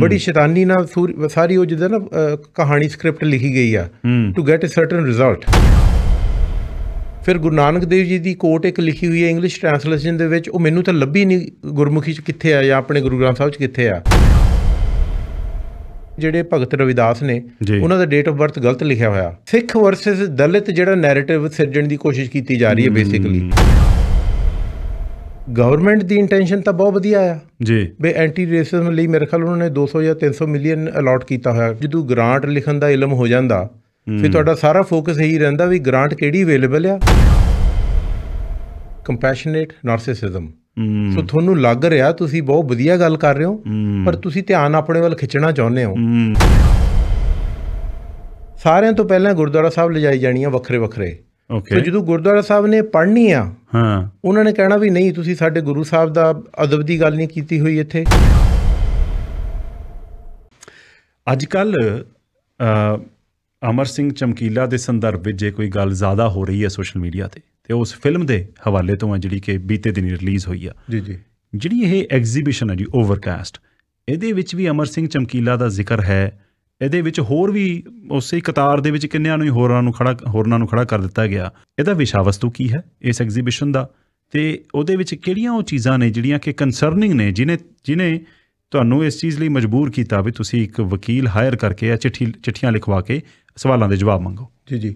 ਬੜੀ ਸ਼ੈਤਾਨੀ ਨਾਲ ਸਾਰੀ ਉਹ ਜਿਹਦਾ ਨਾ ਕਹਾਣੀ ਸਕ੍ਰਿਪਟ ਲਿਖੀ ਗਈ ਆ to get a certain result ਫਿਰ ਗੁਰੂ ਨਾਨਕ ਦੇਵ ਜੀ ਦੀ ਕੋਟ ਇੱਕ ਲਿਖੀ ਹੋਈ ਹੈ ਇੰਗਲਿਸ਼ ਟ੍ਰਾਂਸਲੇਸ਼ਨ ਦੇ ਵਿੱਚ ਉਹ ਮੈਨੂੰ ਤਾਂ ਲੱਭੀ ਨਹੀਂ ਗੁਰਮੁਖੀ ਚ ਕਿੱਥੇ ਆ ਜਾਂ ਆਪਣੇ ਗੁਰੂ ਗ੍ਰੰਥ ਸਾਹਿਬ ਚ ਕਿੱਥੇ ਆ ਜਿਹੜੇ ਭਗਤ ਰਵਿਦਾਸ ਨੇ ਉਹਨਾਂ ਦਾ ਡੇਟ ਆਫ ਬਰਥ ਗਲਤ ਲਿਖਿਆ ਹੋਇਆ ਸਿੱਖ ਵਰਸਸ ਦਲਿਤ ਜਿਹੜਾ ਨੈਰੇਟਿਵ ਸਿਰਜਣ ਦੀ ਕੋਸ਼ਿਸ਼ ਕੀਤੀ ਜਾ ਰਹੀ ਹੈ ਬੇਸਿਕਲੀ ਗਵਰਨਮੈਂਟ ਦੀ ਇੰਟੈਂਸ਼ਨ ਤਾਂ ਬਹੁਤ ਵਧੀਆ ਆ ਜੀ ਬੇ ਐਂਟੀ ਰੇਸਿਜ਼ਮ ਲਈ ਮੇਰੇ ਖਿਆਲ ਉਹਨਾਂ ਨੇ 200 ਜਾਂ 300 ਮਿਲੀਅਨ ਅਲਾਟ ਕੀਤਾ ਹੋਇਆ ਜਦੋਂ ਗ੍ਰਾਂਟ ਲਿਖਣ ਦਾ ਇਲਮ ਹੋ ਜਾਂਦਾ ਫਿਰ ਤੁਹਾਡਾ ਸਾਰਾ ਫੋਕਸ ਇਹੀ ਰਹਿੰਦਾ ਵੀ ਗ੍ਰਾਂਟ ਕਿਹੜੀ ਅਵੇਲੇਬਲ ਆ ਕੰਪੈਸ਼ਨੇਟ ਨਾਰਸਿਸਿਜ਼ਮ ਸੋ ਤੁਹਾਨੂੰ ਲੱਗ ਰਿਹਾ ਤੁਸੀਂ ਬਹੁਤ ਵਧੀਆ ਗੱਲ ਕਰ ਰਹੇ ਹੋ ਪਰ ਤੁਸੀਂ ਧਿਆਨ ਆਪਣੇ ਵੱਲ ਖਿੱਚਣਾ ਚਾਹੁੰਦੇ ਹੋ ਸਾਰਿਆਂ ਤੋਂ ਪਹਿਲਾਂ ਗੁਰਦੁਆਰਾ ਸਾਹਿਬ ਲਿਜਾਈ ਜਾਣੀਆਂ ਵੱਖਰੇ ਵੱਖਰੇ ਓਕੇ ਤੇ ਜਦੋਂ ਗੁਰਦੁਆਰਾ ਸਾਹਿਬ ਨੇ ਪੜ੍ਹਨੀ ਆ ਹਾਂ ਉਹਨਾਂ ਨੇ ਕਹਿਣਾ ਵੀ ਨਹੀਂ ਤੁਸੀਂ ਸਾਡੇ ਗੁਰੂ ਸਾਹਿਬ ਦਾ ਅਦਬ ਦੀ ਗੱਲ ਨਹੀਂ ਕੀਤੀ ਹੋਈ ਇੱਥੇ ਅੱਜ ਕੱਲ ਅਮਰ ਸਿੰਘ ਚਮਕੀਲਾ ਦੇ ਸੰਦਰਭ ਵਿੱਚ ਜੇ ਕੋਈ ਗੱਲ ਜ਼ਿਆਦਾ ਹੋ ਰਹੀ ਹੈ ਸੋਸ਼ਲ ਮੀਡੀਆ ਤੇ ਤੇ ਉਸ ਫਿਲਮ ਦੇ ਹਵਾਲੇ ਤੋਂ ਆ ਜਿਹੜੀ ਕਿ ਬੀਤੇ ਦਿਨੀ ਰਿਲੀਜ਼ ਹੋਈ ਆ ਜੀ ਜੀ ਜਿਹੜੀ ਇਹ ਐਗਜ਼ੀਬਿਸ਼ਨ ਹੈ ਜੀ ਓਵਰਕਾਸਟ ਇਹਦੇ ਵਿੱਚ ਵੀ ਅਮਰ ਸਿੰਘ ਚਮਕੀਲਾ ਦਾ ਜ਼ਿਕਰ ਹੈ ਇਹਦੇ ਵਿੱਚ ਹੋਰ ਵੀ ਉਸੇ ਕਤਾਰ ਦੇ ਵਿੱਚ ਕਿੰਨਿਆਂ ਨੂੰ ਹੋਰਾਂ ਨੂੰ ਖੜਾ ਹੋਰਨਾਂ ਨੂੰ ਖੜਾ ਕਰ ਦਿੱਤਾ ਗਿਆ ਇਹਦਾ ਵਿਸ਼ਾ ਵਸਤੂ ਕੀ ਹੈ ਇਸ ਐਗਜ਼ੀਬਿਸ਼ਨ ਦਾ ਤੇ ਉਹਦੇ ਵਿੱਚ ਕਿਹੜੀਆਂ ਉਹ ਚੀਜ਼ਾਂ ਨੇ ਜਿਹੜੀਆਂ ਕਿ ਕਨਸਰਨਿੰਗ ਨੇ ਜਿਨੇ ਜਿਨੇ ਤੁਹਾਨੂੰ ਇਸ ਚੀਜ਼ ਲਈ ਮਜਬੂਰ ਕੀਤਾ ਵੀ ਤੁਸੀਂ ਇੱਕ ਵਕੀਲ ਹਾਇਰ ਕਰਕੇ ਇਹ ਚਿੱਠੀ ਚਿੱਠੀਆਂ ਲਿਖਵਾ ਕੇ ਸਵਾਲਾਂ ਦੇ ਜਵਾਬ ਮੰਗੋ ਜੀ ਜੀ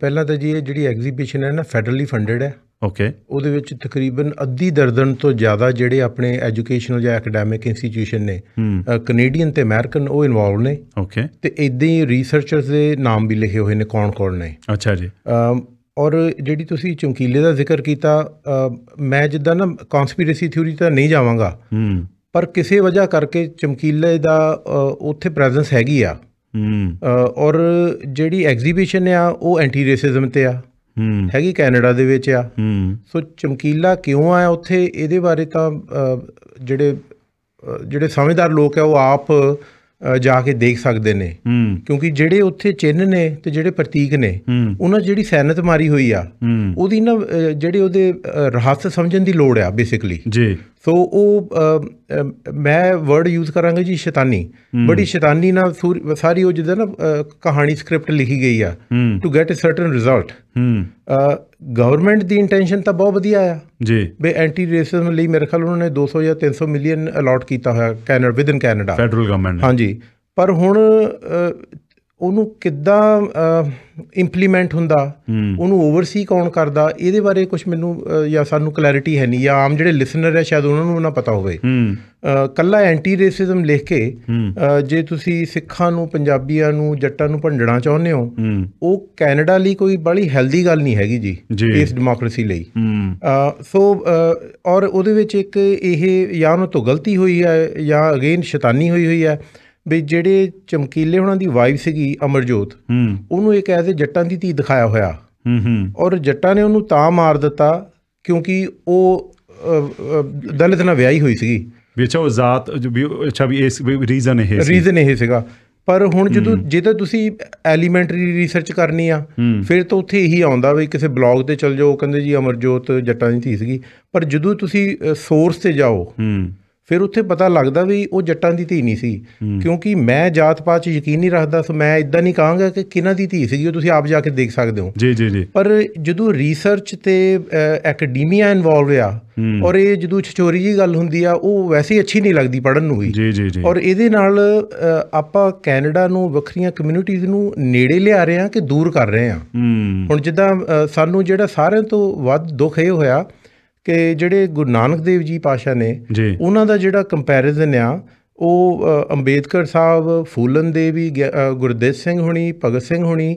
ਪਹਿਲਾਂ ਤਾਂ ਜੀ ਇਹ ਜਿਹੜੀ ਐਗਜ਼ੀਬਿਸ਼ਨ ਹੈ ਨਾ ਫੈਡਰਲੀ ਫੰਡਡ ਹੈ ਓਕੇ ਉਹਦੇ ਵਿੱਚ ਤਕਰੀਬਨ ਅੱਧੀ ਦਰਦਨ ਤੋਂ ਜ਼ਿਆਦਾ ਜਿਹੜੇ ਆਪਣੇ ਐਜੂਕੇਸ਼ਨਲ ਜਾਂ ਅਕੈਡੈਮਿਕ ਇੰਸਟੀਟਿਊਸ਼ਨ ਨੇ ਕੈਨੇਡੀਅਨ ਤੇ ਅਮਰੀਕਨ ਉਹ ਇਨਵੋਲਵ ਨੇ ਓਕੇ ਤੇ ਇਦਾਂ ਹੀ ਰਿਸਰਚਰਸ ਦੇ ਨਾਮ ਵੀ ਲਿਖੇ ਹੋਏ ਨੇ ਕੌਣ-ਕੌਣ ਨੇ ਅੱਛਾ ਜੀ ਔਰ ਜਿਹੜੀ ਤੁਸੀਂ ਚਮਕੀਲੇ ਦਾ ਜ਼ਿਕਰ ਕੀਤਾ ਮੈਂ ਜਿੱਦਾਂ ਨਾ ਕਨਸਪੀਰੇਸੀ ਥਿਉਰੀ ਤਾਂ ਨਹੀਂ ਜਾਵਾਂਗਾ ਪਰ ਕਿਸੇ ਵਜ੍ਹਾ ਕਰਕੇ ਚਮਕੀਲੇ ਦਾ ਉੱਥੇ ਪ੍ਰੈਜ਼ੈਂਸ ਹੈਗੀ ਆ ਔਰ ਜਿਹੜੀ ਐਗਜ਼ੀਬਿਸ਼ਨ ਆ ਉਹ ਐਂਟੀ ਰੇਸਿਜ਼ਮ ਤੇ ਆ ਹੈਗੀ ਕੈਨੇਡਾ ਦੇ ਵਿੱਚ ਆ ਸੋ ਚਮਕੀਲਾ ਕਿਉਂ ਆ ਉੱਥੇ ਇਹਦੇ ਬਾਰੇ ਤਾਂ ਜਿਹੜੇ ਜਿਹੜੇ ਸਮਝਦਾਰ ਲੋਕ ਆ ਉਹ ਆਪ ਜਾ ਕੇ ਦੇਖ ਸਕਦੇ ਨੇ ਕਿਉਂਕਿ ਜਿਹੜੇ ਉੱਥੇ ਚਿੰਨ ਨੇ ਤੇ ਜਿਹੜੇ ਪ੍ਰਤੀਕ ਨੇ ਉਹਨਾਂ ਜਿਹੜੀ ਸੈਨਤ ਮਾਰੀ ਹੋਈ ਆ ਉਹਦੀ ਨਾ ਜਿਹੜੇ ਉਹਦੇ ਰਹੱਸ ਸਮਝਣ ਦੀ ਲੋੜ ਆ ਬੇਸਿਕਲੀ ਜੀ ਸੋ ਉਹ ਮੈਂ ਵਰਡ ਯੂਜ਼ ਕਰਾਂਗਾ ਜੀ ਸ਼ੈਤਾਨੀ ਬੜੀ ਸ਼ੈਤਾਨੀ ਨਾਲ ਸਾਰੀ ਉਹ ਜਿਹਦਾ ਨਾ ਕਹਾਣੀ ਸਕ੍ਰਿਪਟ ਲਿਖੀ ਗਈ ਆ to get a certain result government ਦੀ ਇੰਟੈਂਸ਼ਨ ਤਾਂ ਬਹੁਤ ਵਧੀਆ ਆ ਜੀ ਬੇ ਐਂਟੀ ਰੇਸਿਜ਼ਮ ਲਈ ਮੇਰੇ ਖਿਆਲ ਉਹਨਾਂ ਨੇ 200 ਜਾਂ 300 ਮਿਲੀਅਨ ਅਲਾਟ ਕੀਤਾ ਹੋਇਆ Canada within Canada federal government ਹਾਂਜੀ ਪਰ ਹੁਣ ਉਹਨੂੰ ਕਿੱਦਾਂ ਇੰਪਲੀਮੈਂਟ ਹੁੰਦਾ ਉਹਨੂੰ ਓਵਰਸੀ ਕੌਣ ਕਰਦਾ ਇਹਦੇ ਬਾਰੇ ਕੁਝ ਮੈਨੂੰ ਜਾਂ ਸਾਨੂੰ ਕਲੈਰਿਟੀ ਹੈ ਨਹੀਂ ਜਾਂ ਆਮ ਜਿਹੜੇ ਲਿਸਨਰ ਹੈ ਸ਼ਾਇਦ ਉਹਨਾਂ ਨੂੰ ਨਾ ਪਤਾ ਹੋਵੇ ਕੱਲਾ ਐਂਟੀ ਰੇਸਿਜ਼ਮ ਲਿਖ ਕੇ ਜੇ ਤੁਸੀਂ ਸਿੱਖਾਂ ਨੂੰ ਪੰਜਾਬੀਆਂ ਨੂੰ ਜੱਟਾਂ ਨੂੰ ਭੰਡਣਾ ਚਾਹੁੰਦੇ ਹੋ ਉਹ ਕੈਨੇਡਾ ਲਈ ਕੋਈ ਬੜੀ ਹੈਲਦੀ ਗੱਲ ਨਹੀਂ ਹੈਗੀ ਜੀ ਇਸ ਡੈਮੋਕ੍ਰੇਸੀ ਲਈ ਸੋ ਔਰ ਉਹਦੇ ਵਿੱਚ ਇੱਕ ਇਹ ਜਾਂ ਉਹ ਤੋਂ ਗਲਤੀ ਹੋਈ ਹੈ ਜਾਂ ਅਗੇਨ ਸ਼ੈਤਾਨੀ ਹੋਈ ਹੋਈ ਹੈ ਵੀ ਜਿਹੜੇ ਚਮਕੀਲੇ ਉਹਨਾਂ ਦੀ ਵਾਈਫ ਸੀਗੀ ਅਮਰਜੋਤ ਉਹਨੂੰ ਇੱਕ ਐਸੇ ਜੱਟਾਂ ਦੀ ਧੀ ਦਿਖਾਇਆ ਹੋਇਆ ਹੂੰ ਹੂੰ ਔਰ ਜੱਟਾਂ ਨੇ ਉਹਨੂੰ ਤਾਂ ਮਾਰ ਦਿੱਤਾ ਕਿਉਂਕਿ ਉਹ ਦਲਿਤ ਨਾਲ ਵਿਆਹੀ ਹੋਈ ਸੀਗੀ ਵੀ ਅੱਛਾ ਉਹ ਜ਼ਾਤ ਵੀ ਅੱਛਾ ਵੀ ਇਸ ਰੀਜ਼ਨ ਹੈ ਰੀਜ਼ਨ ਹੈ ਸੀਗਾ ਪਰ ਹੁਣ ਜਦੋਂ ਜੇ ਤਾਂ ਤੁਸੀਂ ਐਲੀਮੈਂਟਰੀ ਰਿਸਰਚ ਕਰਨੀ ਆ ਫਿਰ ਤਾਂ ਉੱਥੇ ਇਹੀ ਆਉਂਦਾ ਵੀ ਕਿਸੇ ਬਲੌਗ ਤੇ ਚਲ ਜਾਓ ਕਹਿੰਦੇ ਜੀ ਅਮਰਜੋਤ ਜੱਟਾਂ ਦੀ ਧੀ ਸੀਗੀ ਪਰ ਜਦੋਂ ਤੁਸੀਂ ਸੋਰਸ ਤੇ ਜਾਓ ਹੂੰ ਫਿਰ ਉੱਥੇ ਪਤਾ ਲੱਗਦਾ ਵੀ ਉਹ ਜੱਟਾਂ ਦੀ ਧੀ ਨਹੀਂ ਸੀ ਕਿਉਂਕਿ ਮੈਂ ਜਾਤ ਪਾਤ 'ਚ ਯਕੀਨ ਨਹੀਂ ਰੱਖਦਾ ਸੋ ਮੈਂ ਇਦਾਂ ਨਹੀਂ ਕਹਾਂਗਾ ਕਿ ਕਿਹਨਾਂ ਦੀ ਧੀ ਸੀ ਉਹ ਤੁਸੀਂ ਆਪ ਜਾ ਕੇ ਦੇਖ ਸਕਦੇ ਹੋ ਜੀ ਜੀ ਜੀ ਪਰ ਜਦੋਂ ਰਿਸਰਚ ਤੇ ਐਕੈਡਮੀਆ ਇਨਵੋਲਵ ਆ ਔਰ ਇਹ ਜਦੋਂ ਛਚੋਰੀ ਜੀ ਗੱਲ ਹੁੰਦੀ ਆ ਉਹ ਵੈਸੇ ਅੱਛੀ ਨਹੀਂ ਲੱਗਦੀ ਪੜਨ ਨੂੰ ਵੀ ਜੀ ਜੀ ਜੀ ਔਰ ਇਹਦੇ ਨਾਲ ਆਪਾਂ ਕੈਨੇਡਾ ਨੂੰ ਵੱਖਰੀਆਂ ਕਮਿਊਨਿਟੀਆਂ ਨੂੰ ਨੇੜੇ ਲਿਆ ਰਹੇ ਆ ਕਿ ਦੂਰ ਕਰ ਰਹੇ ਆ ਹੁਣ ਜਿੱਦਾਂ ਸਾਨੂੰ ਜਿਹੜਾ ਸਾਰਿਆਂ ਤੋਂ ਵੱਧ ਦੁੱਖ ਇਹ ਹੋਇਆ ਕਿ ਜਿਹੜੇ ਗੁਰੂ ਨਾਨਕ ਦੇਵ ਜੀ ਪਾਸ਼ਾ ਨੇ ਉਹਨਾਂ ਦਾ ਜਿਹੜਾ ਕੰਪੈਰੀਜ਼ਨ ਆ ਉਹ ਅੰਬੇਦਕਰ ਸਾਹਿਬ ਫੂਲਨ ਦੇਵੀ ਗੁਰਦੇਵ ਸਿੰਘ ਹੁਣੀ ਭਗਤ ਸਿੰਘ ਹੁਣੀ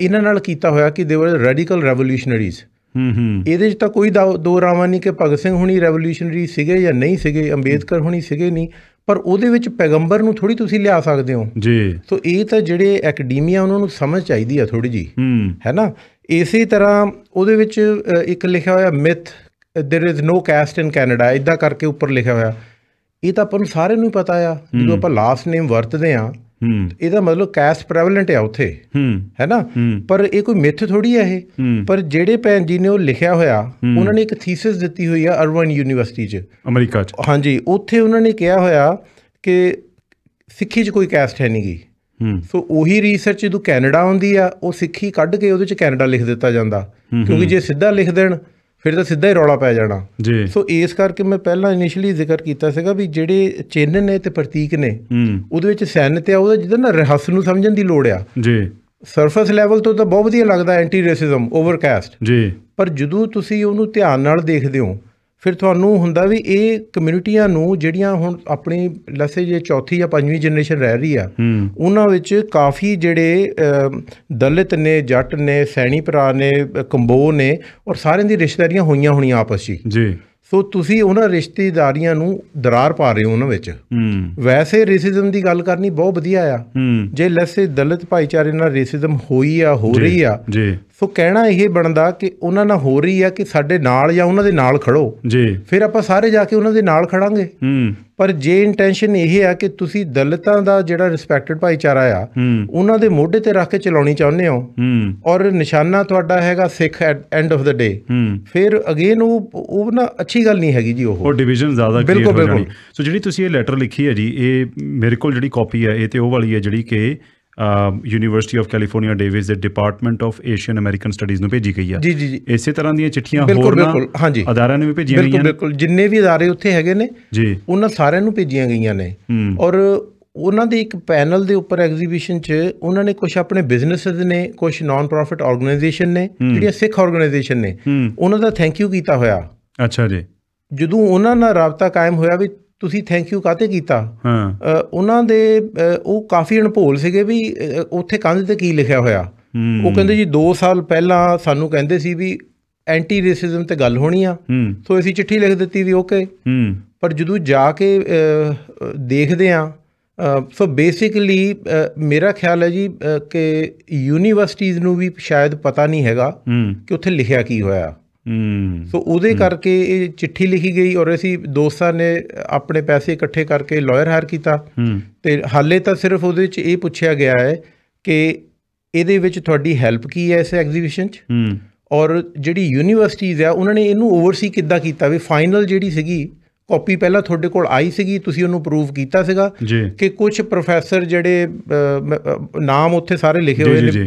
ਇਹਨਾਂ ਨਾਲ ਕੀਤਾ ਹੋਇਆ ਕਿ ਦੇ ਵਰ ਰੈਡੀਕਲ ਰੈਵੋਲੂਸ਼ਨਰੀਜ਼ ਹੂੰ ਹੂੰ ਇਹਦੇ 'ਚ ਤਾਂ ਕੋਈ ਦੋ ਰਾਵਾਂ ਨਹੀਂ ਕਿ ਭਗਤ ਸਿੰਘ ਹੁਣੀ ਰੈਵੋਲੂਸ਼ਨਰੀ ਸੀਗੇ ਜਾਂ ਨਹੀਂ ਸੀਗੇ ਅੰਬੇਦਕਰ ਹੁਣੀ ਸੀਗੇ ਨਹੀਂ ਪਰ ਉਹਦੇ ਵਿੱਚ ਪੈਗੰਬਰ ਨੂੰ ਥੋੜੀ ਤੁਸੀਂ ਲਿਆ ਸਕਦੇ ਹੋ ਜੀ ਸੋ ਇਹ ਤਾਂ ਜਿਹੜੇ ਐਕademia ਉਹਨਾਂ ਨੂੰ ਸਮਝ ਚਾਹੀਦੀ ਆ ਥੋੜੀ ਜੀ ਹੈ ਨਾ ਇਸੇ ਤਰ੍ਹਾਂ ਉਹਦੇ ਵਿੱਚ ਇੱਕ ਲਿਖਿਆ ਹੋਇਆ myth there is no caste in Canada ਇਦਾਂ ਕਰਕੇ ਉੱਪਰ ਲਿਖਿਆ ਹੋਇਆ ਇਹ ਤਾਂ ਆਪਾਂ ਨੂੰ ਸਾਰਿਆਂ ਨੂੰ ਪਤਾ ਆ ਜਦੋਂ ਆਪਾਂ ਲਾਸਟ ਨੇਮ ਵਰਤਦੇ ਆ ਇਹਦਾ ਮਤਲਬ ਕੈਸਟ ਪ੍ਰੈਵਲੈਂਟ ਆ ਉਥੇ ਹੈ ਨਾ ਪਰ ਇਹ ਕੋਈ ਮਿੱਥ ਥੋੜੀ ਆ ਇਹ ਪਰ ਜਿਹੜੇ ਭੈਣ ਜੀ ਨੇ ਉਹ ਲਿਖਿਆ ਹੋਇਆ ਉਹਨਾਂ ਨੇ ਇੱਕ ਥੀਸਿਸ ਦਿੱਤੀ ਹੋਈ ਆ ਅਰਵਨ ਯੂਨੀਵਰਸਿਟੀ 'ਚ ਅਮਰੀਕਾ 'ਚ ਹਾਂਜੀ ਉੱਥੇ ਉਹਨਾਂ ਨੇ ਕਿਹਾ ਹੋਇਆ ਕਿ ਸਿੱਖੀ 'ਚ ਕੋਈ ਕੈਸਟ ਹੈ ਨਹੀਂਗੀ ਸੋ ਉਹੀ ਰਿਸਰਚ ਜਦੋਂ ਕੈਨੇਡਾ ਆਉਂਦੀ ਆ ਉਹ ਸਿੱਖੀ ਕੱਢ ਕੇ ਉਹਦੇ 'ਚ ਕੈਨੇਡਾ ਲਿਖ ਦਿੱਤਾ ਜਾਂਦਾ ਕਿਉਂਕਿ ਜੇ ਸਿੱਧਾ ਲਿਖ ਦੇਣ ਫਿਰ ਤਾਂ ਸਿੱਧਾ ਹੀ ਰੌਲਾ ਪੈ ਜਾਣਾ ਸੋ ਇਸ ਕਰਕੇ ਮੈਂ ਪਹਿਲਾਂ ਇਨੀਸ਼ੀਅਲੀ ਜ਼ਿਕਰ ਕੀਤਾ ਸੀਗਾ ਵੀ ਜਿਹੜੇ ਚਿੰਨ ਨੇ ਤੇ ਪ੍ਰਤੀਕ ਨੇ ਉਹਦੇ ਵਿੱਚ ਸੈਨਿਤ ਆ ਉਹਦਾ ਜਿਹਦਾ ਨਾ ਰਹੱਸ ਨੂੰ ਸਮਝਣ ਦੀ ਲੋੜ ਆ ਜੀ ਸਰਫਸ ਲੈਵਲ ਤੋਂ ਤਾਂ ਬਹੁਤ ਵਧੀਆ ਲੱਗਦਾ ਐਂਟੀ ਰੇਸਿਜ਼ਮ ਓਵਰਕਾਸਟ ਜੀ ਪਰ ਜਦੋਂ ਤੁਸੀਂ ਉਹਨੂੰ ਧਿਆਨ ਨਾਲ ਦੇਖਦੇ ਹੋ ਫਿਰ ਤੁਹਾਨੂੰ ਹੁੰਦਾ ਵੀ ਇਹ ਕਮਿਊਨਿਟੀਆਂ ਨੂੰ ਜਿਹੜੀਆਂ ਹੁਣ ਆਪਣੀ ਲਸੇ ਜੇ ਚੌਥੀ ਜਾਂ ਪੰਜਵੀਂ ਜਨਰੇਸ਼ਨ ਰਹਿ ਰਹੀ ਆ ਉਹਨਾਂ ਵਿੱਚ ਕਾਫੀ ਜਿਹੜੇ ਦਲਿਤ ਨੇ ਜੱਟ ਨੇ ਸੈਣੀ ਭਰਾ ਨੇ ਕੰਬੋ ਨੇ ਔਰ ਸਾਰਿਆਂ ਦੀ ਰਿਸ਼ਤੇਦਾਰੀਆਂ ਹੋਈਆਂ ਹੋਣੀਆਂ ਆਪਸ ਵਿੱਚ ਜੀ ਸੋ ਤੁਸੀਂ ਉਹਨਾਂ ਰਿਸ਼ਤੇਦਾਰੀਆਂ ਨੂੰ ਦਰਾਰ ਪਾ ਰਹੇ ਹੋ ਉਹਨਾਂ ਵਿੱਚ ਹੂੰ ਵੈਸੇ ਰੇਸਿਜ਼ਮ ਦੀ ਗੱਲ ਕਰਨੀ ਬਹੁਤ ਵਧੀਆ ਆ ਜੇ ਲੈਸੇ ਦਲਿਤ ਭਾਈਚਾਰੇ ਨਾਲ ਰੇਸਿਜ਼ਮ ਹੋਈ ਆ ਹੋ ਰਹੀ ਆ ਜੀ ਸੋ ਕਹਿਣਾ ਇਹ ਬਣਦਾ ਕਿ ਉਹਨਾਂ ਨਾਲ ਹੋ ਰਹੀ ਆ ਕਿ ਸਾਡੇ ਨਾਲ ਜਾਂ ਉਹਨਾਂ ਦੇ ਨਾਲ ਖੜੋ ਜੀ ਫਿਰ ਆਪਾਂ ਸਾਰੇ ਜਾ ਕੇ ਉਹਨਾਂ ਦੇ ਨਾਲ ਖੜਾਂਗੇ ਹੂੰ ਪਰ ਜੇ ਇੰਟੈਂਸ਼ਨ ਇਹ ਹੈ ਕਿ ਤੁਸੀਂ ਦਲਿਤਾਂ ਦਾ ਜਿਹੜਾ ਰਿਸਪੈਕਟਡ ਭਾਈਚਾਰਾ ਆ ਉਹਨਾਂ ਦੇ ਮੋਢੇ ਤੇ ਰੱਖ ਕੇ ਚਲਾਉਣੀ ਚਾਹੁੰਦੇ ਹੋ ਔਰ ਨਿਸ਼ਾਨਾ ਤੁਹਾਡਾ ਹੈਗਾ ਸਿੱਖ ਐਂਡ ਆਫ ਦਾ ਡੇ ਫਿਰ ਅਗੇਨ ਉਹ ਉਹ ਨਾ ਅੱਛੀ ਗੱਲ ਨਹੀਂ ਹੈਗੀ ਜੀ ਉਹ ਉਹ ਡਿਵੀਜ਼ਨ ਜ਼ਿਆਦਾ ਕਲੀਅਰ ਹੋ ਜਾਣੀ ਸੋ ਜਿਹੜੀ ਤੁਸੀਂ ਇਹ ਲੈਟਰ ਲਿਖੀ ਹੈ ਜੀ ਇਹ ਮੇਰੇ ਕੋਲ ਜਿਹੜੀ ਕਾਪੀ ਹੈ ਇਹ ਤੇ ਉਹ ਵਾਲੀ ਹੈ ਜਿਹੜੀ ਕਿ ਯੂਨੀਵਰਸਿਟੀ ਆਫ ਕੈਲੀਫੋਰਨੀਆ ਡੇਵਿਸ ਦੇ department of Asian American studies ਨੂੰ ਭੇਜੀ ਗਈ ਆ ਜੀ ਜੀ ਜੀ ਇਸੇ ਤਰ੍ਹਾਂ ਦੀਆਂ ਚਿੱਠੀਆਂ ਹੋਰ ਨਾ ਅਦਾਰਿਆਂ ਨੂੰ ਵੀ ਭੇਜੀਆਂ ਗਈਆਂ ਬਿਲਕੁਲ ਬਿਲਕੁਲ ਜਿੰਨੇ ਵੀ ਅਦਾਰੇ ਉੱਥੇ ਹੈਗੇ ਨੇ ਜੀ ਉਹਨਾਂ ਸਾਰਿਆਂ ਨੂੰ ਭੇਜੀਆਂ ਗਈਆਂ ਨੇ ਔਰ ਉਹਨਾਂ ਦੇ ਇੱਕ ਪੈਨਲ ਦੇ ਉੱਪਰ ਐਗਜ਼ੀਬਿਸ਼ਨ 'ਚ ਉਹਨਾਂ ਨੇ ਕੁਝ ਆਪਣੇ ਬਿਜ਼ਨੈਸਸ ਨੇ ਕੁਝ ਨਾਨ ਪ੍ਰੋਫਿਟ ਆਰਗੇਨਾਈਜੇਸ਼ਨ ਨੇ ਜਿਹੜੀਆਂ ਸਿੱਖ ਆਰਗੇਨਾਈਜੇਸ਼ਨ ਨੇ ਉਹਨਾਂ ਦਾ ਥੈਂਕ ਯੂ ਕੀਤਾ ਹੋਇਆ ਅੱਛਾ ਜੀ ਜਦੋਂ ਉਹਨਾਂ ਨਾਲ ਰابطਾ ਕਾਇਮ ਹੋਇਆ ਵੀ ਤੁਸੀਂ ਥੈਂਕ ਯੂ ਕਾਤੇ ਕੀਤਾ ਹਾਂ ਉਹਨਾਂ ਦੇ ਉਹ ਕਾਫੀ ਅਣਭੋਲ ਸੀਗੇ ਵੀ ਉੱਥੇ ਕੰਧ ਤੇ ਕੀ ਲਿਖਿਆ ਹੋਇਆ ਉਹ ਕਹਿੰਦੇ ਜੀ 2 ਸਾਲ ਪਹਿਲਾਂ ਸਾਨੂੰ ਕਹਿੰਦੇ ਸੀ ਵੀ ਐਂਟੀ ਰੇਸਿਜ਼ਮ ਤੇ ਗੱਲ ਹੋਣੀ ਆ ਸੋ ਅਸੀਂ ਚਿੱਠੀ ਲਿਖ ਦਿੱਤੀ ਵੀ ਓਕੇ ਪਰ ਜਦੋਂ ਜਾ ਕੇ ਦੇਖਦੇ ਆ ਸੋ ਬੇਸਿਕਲੀ ਮੇਰਾ ਖਿਆਲ ਹੈ ਜੀ ਕਿ ਯੂਨੀਵਰਸਿਟੀਆਂ ਨੂੰ ਵੀ ਸ਼ਾਇਦ ਪਤਾ ਨਹੀਂ ਹੈਗਾ ਕਿ ਉੱਥੇ ਲਿਖਿਆ ਕੀ ਹੋਇਆ ਹੂੰ ਸੋ ਉਹਦੇ ਕਰਕੇ ਇਹ ਚਿੱਠੀ ਲਿਖੀ ਗਈ ਔਰ ਅਸੀਂ ਦੋਸਤਾਂ ਨੇ ਆਪਣੇ ਪੈਸੇ ਇਕੱਠੇ ਕਰਕੇ ਲਾਇਰ ਹਾਇਰ ਕੀਤਾ ਤੇ ਹਾਲੇ ਤਾਂ ਸਿਰਫ ਉਹਦੇ ਵਿੱਚ ਇਹ ਪੁੱਛਿਆ ਗਿਆ ਹੈ ਕਿ ਇਹਦੇ ਵਿੱਚ ਤੁਹਾਡੀ ਹੈਲਪ ਕੀ ਹੈ ਇਸ ਐਗਜ਼ੀਬਿਸ਼ਨ 'ਚ ਹੂੰ ਔਰ ਜਿਹੜੀ ਯੂਨੀਵਰਸਿਟੀਜ਼ ਆ ਉਹਨਾਂ ਨੇ ਇਹਨੂੰ ਓਵਰਸੀ ਕਿੱਦਾਂ ਕੀਤਾ ਵੀ ਫਾਈਨਲ ਜਿਹੜੀ ਸੀਗੀ ਕਾਪੀ ਪਹਿਲਾਂ ਤੁਹਾਡੇ ਕੋਲ ਆਈ ਸੀਗੀ ਤੁਸੀਂ ਉਹਨੂੰ ਪ੍ਰੂਫ ਕੀਤਾ ਸੀਗਾ ਕਿ ਕੁਝ ਪ੍ਰੋਫੈਸਰ ਜਿਹੜੇ ਨਾਮ ਉੱਥੇ ਸਾਰੇ ਲਿਖੇ ਹੋਏ ਨੇ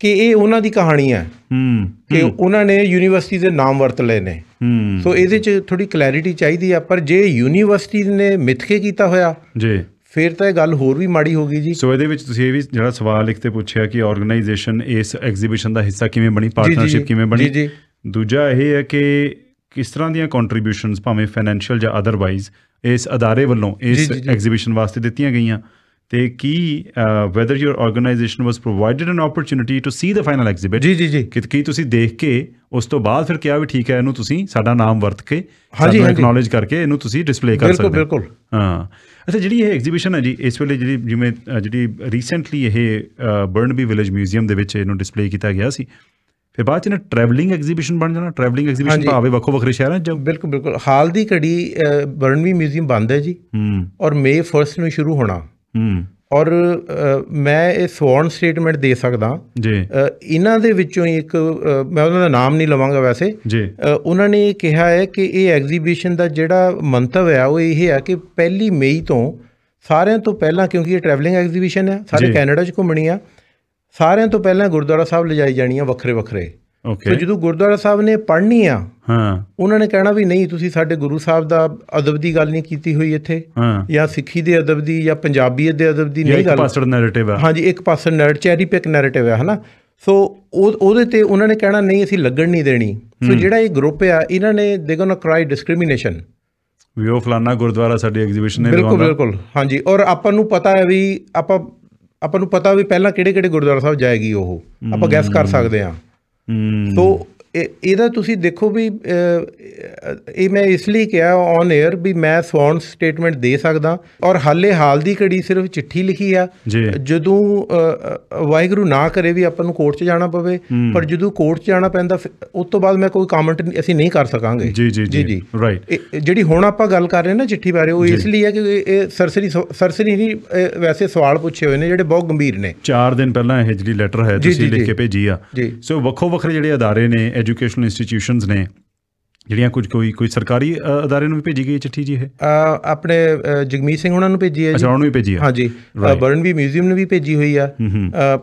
ਕਿ ਇਹ ਉਹਨਾਂ ਦੀ ਕਹਾਣੀ ਹੈ ਹੂੰ ਕਿ ਉਹਨਾਂ ਨੇ ਯੂਨੀਵਰਸਿਟੀ ਦੇ ਨਾਮ ਵਰਤ ਲਏ ਨੇ ਹੂੰ ਸੋ ਇਹਦੇ ਚ ਥੋੜੀ ਕਲੈਰਿਟੀ ਚਾਹੀਦੀ ਆ ਪਰ ਜੇ ਯੂਨੀਵਰਸਿਟੀ ਨੇ ਮਿੱਥਕੇ ਕੀਤਾ ਹੋਇਆ ਜੀ ਫਿਰ ਤਾਂ ਇਹ ਗੱਲ ਹੋਰ ਵੀ ਮਾੜੀ ਹੋ ਗਈ ਜੀ ਸੋ ਇਹਦੇ ਵਿੱਚ ਤੁਸੀਂ ਇਹ ਵੀ ਜਿਹੜਾ ਸਵਾਲ ਲਿਖ ਤੇ ਪੁੱਛਿਆ ਕਿ ਆਰਗੇਨਾਈਜੇਸ਼ਨ ਇਸ ਐਗਜ਼ੀਬਿਸ਼ਨ ਦਾ ਹਿੱਸਾ ਕਿਵੇਂ ਬਣੀ ਪਾਰਟਨਰਸ਼ਿਪ ਕਿਵੇਂ ਬਣੀ ਜੀ ਜੀ ਦੂਜਾ ਇਹ ਹੈ ਕਿ ਕਿਸ ਤਰ੍ਹਾਂ ਦੀਆਂ ਕੰਟਰੀਬਿਊਸ਼ਨਸ ਭਾਵੇਂ ਫਾਈਨੈਂਸ਼ੀਅਲ ਜਾਂ ਅਦਰਵਾਈਜ਼ ਇਸ ਅਦਾਰੇ ਵੱਲੋਂ ਇਸ ਐਗਜ਼ੀਬਿਸ਼ਨ ਵਾਸਤੇ ਦਿੱਤੀਆਂ ਗਈਆਂ ਤੇ ਕੀ whether your organization was provided an opportunity to see the final exhibit ਜੀ ਜੀ ਜੀ ਕਿ ਤੁਸੀਂ ਦੇਖ ਕੇ ਉਸ ਤੋਂ ਬਾਅਦ ਫਿਰ ਕਿਹਾ ਵੀ ਠੀਕ ਹੈ ਇਹਨੂੰ ਤੁਸੀਂ ਸਾਡਾ ਨਾਮ ਵਰਤ ਕੇ ਸਾਨੂੰ ਐਕਨੋਲਜ ਕਰਕੇ ਇਹਨੂੰ ਤੁਸੀਂ ਡਿਸਪਲੇ ਕਰ ਸਕਦੇ ਬਿਲਕੁਲ ਬਿਲਕੁਲ ਹਾਂ ਅੱਛਾ ਜਿਹੜੀ ਇਹ ਐਗਜ਼ੀਬਿਸ਼ਨ ਹੈ ਜੀ ਇਸ ਵੇਲੇ ਜਿਹੜੀ ਜਿਵੇਂ ਜਿਹੜੀ ਰੀਸੈਂਟਲੀ ਇਹ ਬਰਨਬੀ ਵਿਲੇਜ ਮਿਊਜ਼ੀਅਮ ਦੇ ਵਿੱਚ ਇਹਨੂੰ ਡਿਸਪਲੇ ਕੀਤਾ ਗਿਆ ਸੀ ਫਿਰ ਬਾਅਦ ਚ ਨਾ ਟਰੈਵਲਿੰਗ ਐਗਜ਼ੀਬਿਸ਼ਨ ਬਣ ਜਾਣਾ ਟਰੈਵਲਿੰਗ ਐਗਜ਼ੀਬਿਸ਼ਨ ਭਾਵੇਂ ਵੱਖੋ ਵੱਖਰੇ ਸ਼ਹਿਰਾਂ ਚ ਬਿਲਕੁਲ ਬਿਲਕੁਲ ਹਾਲ ਦੀ ਘੜੀ ਬਰਨਬੀ ਮਿਊਜ਼ੀਅਮ ਬੰਦ ਹੈ ਜੀ ਔਰ ਮੇ 1 ਨੂੰ ਸ਼ੁਰੂ ਹੋਣਾ ਔਰ ਮੈਂ ਇਹ ਸਵਰਨ ਸਟੇਟਮੈਂਟ ਦੇ ਸਕਦਾ ਜੀ ਇਹਨਾਂ ਦੇ ਵਿੱਚੋਂ ਇੱਕ ਮੈਂ ਉਹਨਾਂ ਦਾ ਨਾਮ ਨਹੀਂ ਲਵਾਂਗਾ ਵੈਸੇ ਜੀ ਉਹਨਾਂ ਨੇ ਕਿਹਾ ਹੈ ਕਿ ਇਹ ਐਗਜ਼ੀਬਿਸ਼ਨ ਦਾ ਜਿਹੜਾ ਮੰਤਵ ਹੈ ਉਹ ਇਹ ਹੈ ਕਿ ਪਹਿਲੀ ਮਈ ਤੋਂ ਸਾਰਿਆਂ ਤੋਂ ਪਹਿਲਾਂ ਕਿਉਂਕਿ ਇਹ ਟਰੈਵਲਿੰਗ ਐਗਜ਼ੀਬਿਸ਼ਨ ਹੈ ਸਾਰੇ ਕੈਨੇਡਾ 'ਚ ਘੁੰਮਣੀ ਆ ਸਾਰਿਆਂ ਤੋਂ ਪਹਿਲਾਂ ਗੁਰਦੁਆਰਾ ਸਾਹਿਬ ਲਿਜਾਈ ਜਾਣੀ ਆ ਵੱਖਰੇ ਵੱਖਰੇ ਓਕੇ ਤੇ ਜਦੋਂ ਗੁਰਦੁਆਰਾ ਸਾਹਿਬ ਨੇ ਪੜ੍ਹਨੀ ਆ ਹਾਂ ਉਹਨਾਂ ਨੇ ਕਹਿਣਾ ਵੀ ਨਹੀਂ ਤੁਸੀਂ ਸਾਡੇ ਗੁਰੂ ਸਾਹਿਬ ਦਾ ਅਦਬ ਦੀ ਗੱਲ ਨਹੀਂ ਕੀਤੀ ਹੋਈ ਇੱਥੇ ਜਾਂ ਸਿੱਖੀ ਦੇ ਅਦਬ ਦੀ ਜਾਂ ਪੰਜਾਬੀਅਤ ਦੇ ਅਦਬ ਦੀ ਨਹੀਂ ਗੱਲ ਇੱਕ ਪਾਸੜ ਨੈਰੇਟਿਵ ਆ ਹਾਂਜੀ ਇੱਕ ਪਾਸੜ ਨੈਰੇਟ ਚੈਰੀ ਪਿਕ ਨੈਰੇਟਿਵ ਆ ਹਨਾ ਸੋ ਉਹਦੇ ਤੇ ਉਹਨਾਂ ਨੇ ਕਹਿਣਾ ਨਹੀਂ ਅਸੀਂ ਲੱਗਣ ਨਹੀਂ ਦੇਣੀ ਸੋ ਜਿਹੜਾ ਇਹ ਗਰੁੱਪ ਆ ਇਹਨਾਂ ਨੇ ਦੇ ਗੋਨਾ ਕ੍ਰਾਈ ਡਿਸਕ੍ਰਿਮੀਨੇਸ਼ਨ ਵੀ ਉਹ ਫਲਾਨਾ ਗੁਰਦੁਆਰਾ ਸਾਡੀ ਐਗਜ਼ੀਬਿਸ਼ਨ ਨੇ ਬਿਲਕੁਲ ਬਿਲਕੁਲ ਹਾਂਜੀ ਔਰ ਆਪਾਂ ਨੂੰ ਪਤਾ ਹੈ ਵੀ ਆਪਾਂ ਆਪਾਂ ਨੂੰ ਪਤਾ ਵੀ ਪਹਿਲਾਂ ਕਿਹੜੇ ਕਿਹੜੇ ਗੁਰਦੁਆਰਾ ਸਾਹਿਬ ਜਾਏਗੀ ਉਹ ਆਪਾਂ ਗੈਸ ਕਰ ਸਕਦੇ ਆ と ਇਹਦਾ ਤੁਸੀਂ ਦੇਖੋ ਵੀ ਇਹ ਮੈਂ ਇਸ ਲਈ ਕਿਹਾ ਔਨ 에ਅਰ ਵੀ ਮੈਂ ਸਵਾਨ ਸਟੇਟਮੈਂਟ ਦੇ ਸਕਦਾ ਔਰ ਹਾਲੇ ਹਾਲ ਦੀ ਘੜੀ ਸਿਰਫ ਚਿੱਠੀ ਲਿਖੀ ਆ ਜਦੋਂ ਵਾਹਿਗੁਰੂ ਨਾ ਕਰੇ ਵੀ ਆਪਾਂ ਨੂੰ ਕੋਰਟ 'ਚ ਜਾਣਾ ਪਵੇ ਪਰ ਜਦੋਂ ਕੋਰਟ 'ਚ ਜਾਣਾ ਪੈਂਦਾ ਉਸ ਤੋਂ ਬਾਅਦ ਮੈਂ ਕੋਈ ਕਮੈਂਟ ਅਸੀਂ ਨਹੀਂ ਕਰ ਸਕਾਂਗੇ ਜੀ ਜੀ ਜੀ ਰਾਈਟ ਜਿਹੜੀ ਹੁਣ ਆਪਾਂ ਗੱਲ ਕਰ ਰਹੇ ਨਾ ਚਿੱਠੀ ਬਾਰੇ ਉਹ ਇਸ ਲਈ ਹੈ ਕਿ ਇਹ ਸਰਸਰੀ ਸਰਸਰੀ ਨਹੀਂ ਵੈਸੇ ਸਵਾਲ ਪੁੱਛੇ ਹੋਏ ਨੇ ਜਿਹੜੇ ਬਹੁਤ ਗੰਭੀਰ ਨੇ 4 ਦਿਨ ਪਹਿਲਾਂ ਇਹ ਜਿਹੜੀ ਲੈਟਰ ਹੈ ਤੁਸੀਂ ਲਿਖ ਕੇ ਭੇਜੀ ਆ ਸੋ ਵੱਖੋ ਵੱਖਰੇ ਜਿਹੜੇ ادارے ਨੇ ਐਜੂਕੇਸ਼ਨਲ ਇੰਸਟੀਟਿਊਸ਼ਨਸ ਨੇ ਜਿਹੜੀਆਂ ਕੁਝ ਕੋਈ ਕੋਈ ਸਰਕਾਰੀ ਅਦਾਰੇ ਨੂੰ ਵੀ ਭੇਜੀ ਗਈ ਚਿੱਠੀ ਜੀ ਇਹ ਆਪਣੇ ਜਗਮੀਤ ਸਿੰਘ ਉਹਨਾਂ ਨੂੰ ਭੇਜੀ ਹੈ ਜੀ ਅੱਛਾ ਉਹਨਾਂ ਨੂੰ ਵੀ ਭੇਜੀ ਹੈ ਹਾਂਜੀ ਬਰਨਵੀ ਮਿਊਜ਼ੀਅਮ ਨੂੰ ਵੀ ਭੇਜੀ ਹੋਈ ਆ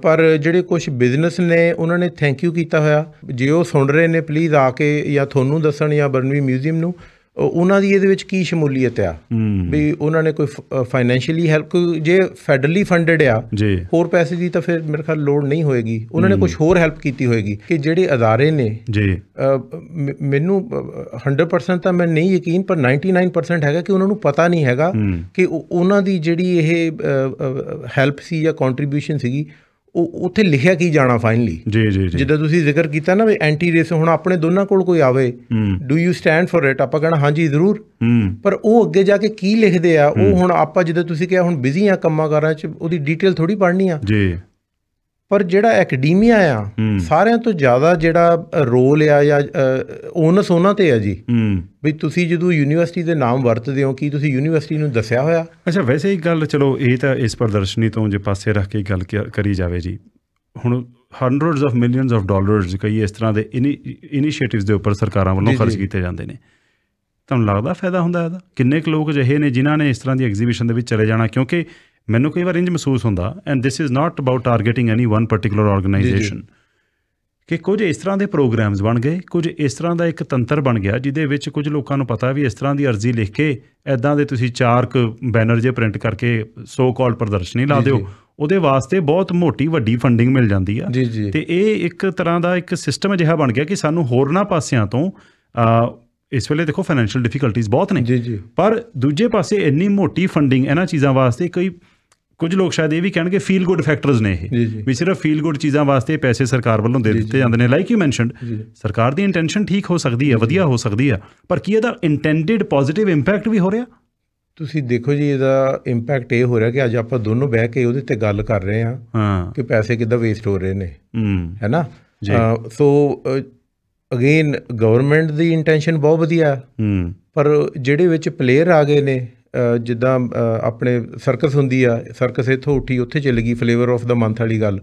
ਪਰ ਜਿਹੜੇ ਕੁਝ ਬਿਜ਼ਨਸ ਨੇ ਉਹਨਾਂ ਨੇ ਥੈਂਕ ਯੂ ਕੀਤਾ ਹੋਇਆ ਜੇ ਉਹ ਸੁਣ ਰਹੇ ਨੇ ਪਲੀਜ਼ ਆ ਕੇ ਜਾਂ ਤੁਹਾਨੂੰ ਦੱਸਣ ਜਾਂ ਬਰਨਵੀ ਮਿਊਜ਼ੀਅਮ ਨੂੰ ਉਹਨਾਂ ਦੀ ਇਹਦੇ ਵਿੱਚ ਕੀ ਸ਼ਮੂਲੀਅਤ ਆ ਵੀ ਉਹਨਾਂ ਨੇ ਕੋਈ ਫਾਈਨੈਂਸ਼ੀਅਲੀ ਹੈਲਪ ਜੇ ਫੈਡਰਲੀ ਫੰਡਡ ਆ ਹੋਰ ਪੈਸੇ ਦੀ ਤਾਂ ਫਿਰ ਮੇਰੇ ਖਿਆਲ ਲੋੜ ਨਹੀਂ ਹੋਏਗੀ ਉਹਨਾਂ ਨੇ ਕੁਝ ਹੋਰ ਹੈਲਪ ਕੀਤੀ ਹੋਏਗੀ ਕਿ ਜਿਹੜੇ ਅਦਾਰੇ ਨੇ ਜੀ ਮੈਨੂੰ 100% ਤਾਂ ਮੈਂ ਨਹੀਂ ਯਕੀਨ ਪਰ 99% ਹੈਗਾ ਕਿ ਉਹਨਾਂ ਨੂੰ ਪਤਾ ਨਹੀਂ ਹੈਗਾ ਕਿ ਉਹਨਾਂ ਦੀ ਜਿਹੜੀ ਇਹ ਹੈਲਪ ਸੀ ਜਾਂ ਕੰਟਰੀਬਿਊਸ਼ਨ ਸੀਗੀ ਉਹ ਉੱਥੇ ਲਿਖਿਆ ਕੀ ਜਾਣਾ ਫਾਈਨਲੀ ਜੀ ਜੀ ਜੀ ਜਿੱਦਾਂ ਤੁਸੀਂ ਜ਼ਿਕਰ ਕੀਤਾ ਨਾ ਵੀ ਐਂਟੀ ਰੇਸ ਹੁਣ ਆਪਣੇ ਦੋਨਾਂ ਕੋਲ ਕੋਈ ਆਵੇ do you stand for it ਆਪਾਂ ਕਹਣਾ ਹਾਂਜੀ ਜ਼ਰੂਰ ਪਰ ਉਹ ਅੱਗੇ ਜਾ ਕੇ ਕੀ ਲਿਖਦੇ ਆ ਉਹ ਹੁਣ ਆਪਾਂ ਜਿੱਦਾਂ ਤੁਸੀਂ ਕਿਹਾ ਹੁਣ ਬਿਜ਼ੀ ਆ ਕੰਮਾਂ ਕਾਰਾਂ 'ਚ ਉਹਦੀ ਡੀਟੇਲ ਥੋੜੀ ਪੜ੍ਹਨੀ ਆ ਜੀ ਪਰ ਜਿਹੜਾ ਐਕademia ਆ ਸਾਰਿਆਂ ਤੋਂ ਜ਼ਿਆਦਾ ਜਿਹੜਾ ਰੋਲ ਆ ਜਾਂ ਓਨਸ ਉਹਨਾਂ ਤੇ ਆ ਜੀ ਵੀ ਤੁਸੀਂ ਜਦੋਂ ਯੂਨੀਵਰਸਿਟੀ ਦੇ ਨਾਮ ਵਰਤਦੇ ਹੋ ਕੀ ਤੁਸੀਂ ਯੂਨੀਵਰਸਿਟੀ ਨੂੰ ਦੱਸਿਆ ਹੋਇਆ ਅੱਛਾ ਵੈਸੇ ਹੀ ਗੱਲ ਚਲੋ ਇਹ ਤਾਂ ਇਸ ਪ੍ਰਦਰਸ਼ਨੀ ਤੋਂ ਜੇ ਪਾਸੇ ਰੱਖ ਕੇ ਗੱਲ ਕਰੀ ਜਾਵੇ ਜੀ ਹੁਣ hundreds of millions of dollars ਕਈ ਇਸ ਤਰ੍ਹਾਂ ਦੇ ਇਨੀਸ਼ੀਏਟਿਵਸ ਦੇ ਉੱਪਰ ਸਰਕਾਰਾਂ ਵੱਲੋਂ ਖਰਚ ਕੀਤੇ ਜਾਂਦੇ ਨੇ ਤੁਹਾਨੂੰ ਲੱਗਦਾ ਫਾਇਦਾ ਹੁੰਦਾ ਇਹਦਾ ਕਿੰਨੇ ਕੁ ਲੋਕ ਜਿਹੇ ਨੇ ਜਿਨ੍ਹਾਂ ਨੇ ਇਸ ਤਰ੍ਹਾਂ ਦੀ ਐਗਜ਼ੀਬਿਸ਼ਨ ਦੇ ਵਿੱਚ ਚਲੇ ਜਾਣਾ ਕਿਉਂਕਿ ਮੈਨੂੰ ਕਈ ਵਾਰ ਇੰਜ ਮਹਿਸੂਸ ਹੁੰਦਾ and this is not about targeting any one particular organization ਕਿ ਕੁਝ ਇਸ ਤਰ੍ਹਾਂ ਦੇ ਪ੍ਰੋਗਰਾਮਸ ਬਣ ਗਏ ਕੁਝ ਇਸ ਤਰ੍ਹਾਂ ਦਾ ਇੱਕ ਤੰਤਰ ਬਣ ਗਿਆ ਜਿਹਦੇ ਵਿੱਚ ਕੁਝ ਲੋਕਾਂ ਨੂੰ ਪਤਾ ਵੀ ਇਸ ਤਰ੍ਹਾਂ ਦੀ ਅਰਜ਼ੀ ਲਿਖ ਕੇ ਐਦਾਂ ਦੇ ਤੁਸੀਂ ਚਾਰ ਕ ਬੈਨਰ ਜੇ ਪ੍ਰਿੰਟ ਕਰਕੇ ਸੋ ਕਾਲ ਪ੍ਰਦਰਸ਼ਨੀ ਲਾ ਦਿਓ ਉਹਦੇ ਵਾਸਤੇ ਬਹੁਤ ਮੋਟੀ ਵੱਡੀ ਫੰਡਿੰਗ ਮਿਲ ਜਾਂਦੀ ਆ ਤੇ ਇਹ ਇੱਕ ਤਰ੍ਹਾਂ ਦਾ ਇੱਕ ਸਿਸਟਮ ਅਜਿਹਾ ਬਣ ਗਿਆ ਕਿ ਸਾਨੂੰ ਹੋਰਨਾਂ ਪਾਸਿਆਂ ਤੋਂ ਇਸ ਵੇਲੇ ਦੇਖੋ ਫਾਈਨੈਂਸ਼ੀਅਲ ਡਿਫਿਕਲਟੀਆਂ ਬਹੁਤ ਨੇ ਪਰ ਦੂਜੇ ਪਾਸੇ ਇੰਨੀ ਮੋਟੀ ਫੰਡਿੰਗ ਇਹਨਾਂ ਚੀਜ਼ਾਂ ਵਾਸਤੇ ਕੋਈ ਕੁਝ ਲੋਕ ਸ਼ਾਇਦ ਇਹ ਵੀ ਕਹਿਣਗੇ ਫੀਲ ਗੁੱਡ ਫੈਕਟਰਸ ਨੇ ਇਹ ਵੀ ਸਿਰਫ ਫੀਲ ਗੁੱਡ ਚੀਜ਼ਾਂ ਵਾਸਤੇ ਪੈਸੇ ਸਰਕਾਰ ਵੱਲੋਂ ਦੇ ਦਿੱਤੇ ਜਾਂਦੇ ਨੇ ਲਾਈਕ ਯੂ ਮੈਂਸ਼ਨਡ ਸਰਕਾਰ ਦੀ ਇੰਟੈਂਸ਼ਨ ਠੀਕ ਹੋ ਸਕਦੀ ਹੈ ਵਧੀਆ ਹੋ ਸਕਦੀ ਹੈ ਪਰ ਕੀ ਇਹਦਾ ਇੰਟੈਂਡਡ ਪੋਜ਼ਿਟਿਵ ਇੰਪੈਕਟ ਵੀ ਹੋ ਰਿਹਾ ਤੁਸੀਂ ਦੇਖੋ ਜੀ ਇਹਦਾ ਇੰਪੈਕਟ ਇਹ ਹੋ ਰਿਹਾ ਕਿ ਅੱਜ ਆਪਾਂ ਦੋਨੋਂ ਬਹਿ ਕੇ ਉਹਦੇ ਤੇ ਗੱਲ ਕਰ ਰਹੇ ਹਾਂ ਕਿ ਪੈਸੇ ਕਿੱਦਾਂ ਵੇਸਟ ਹੋ ਰਹੇ ਨੇ ਹੈ ਨਾ ਸੋ ਅਗੇਨ ਗਵਰਨਮੈਂਟ ਦੀ ਇੰਟੈਂਸ਼ਨ ਬਹੁਤ ਵਧੀਆ ਹੈ ਪਰ ਜਿਹੜੇ ਵਿੱਚ ਪਲੇਅਰ ਆ ਗਏ ਨੇ ਜਿੱਦਾਂ ਆਪਣੇ ਸਰਕਸ ਹੁੰਦੀ ਆ ਸਰਕਸ ਇਥੋਂ ਉੱਠੀ ਉੱਥੇ ਚੱਲ ਗਈ ਫਲੇਵਰ ਆਫ ਦਾ ਮੰਥ ਵਾਲੀ ਗੱਲ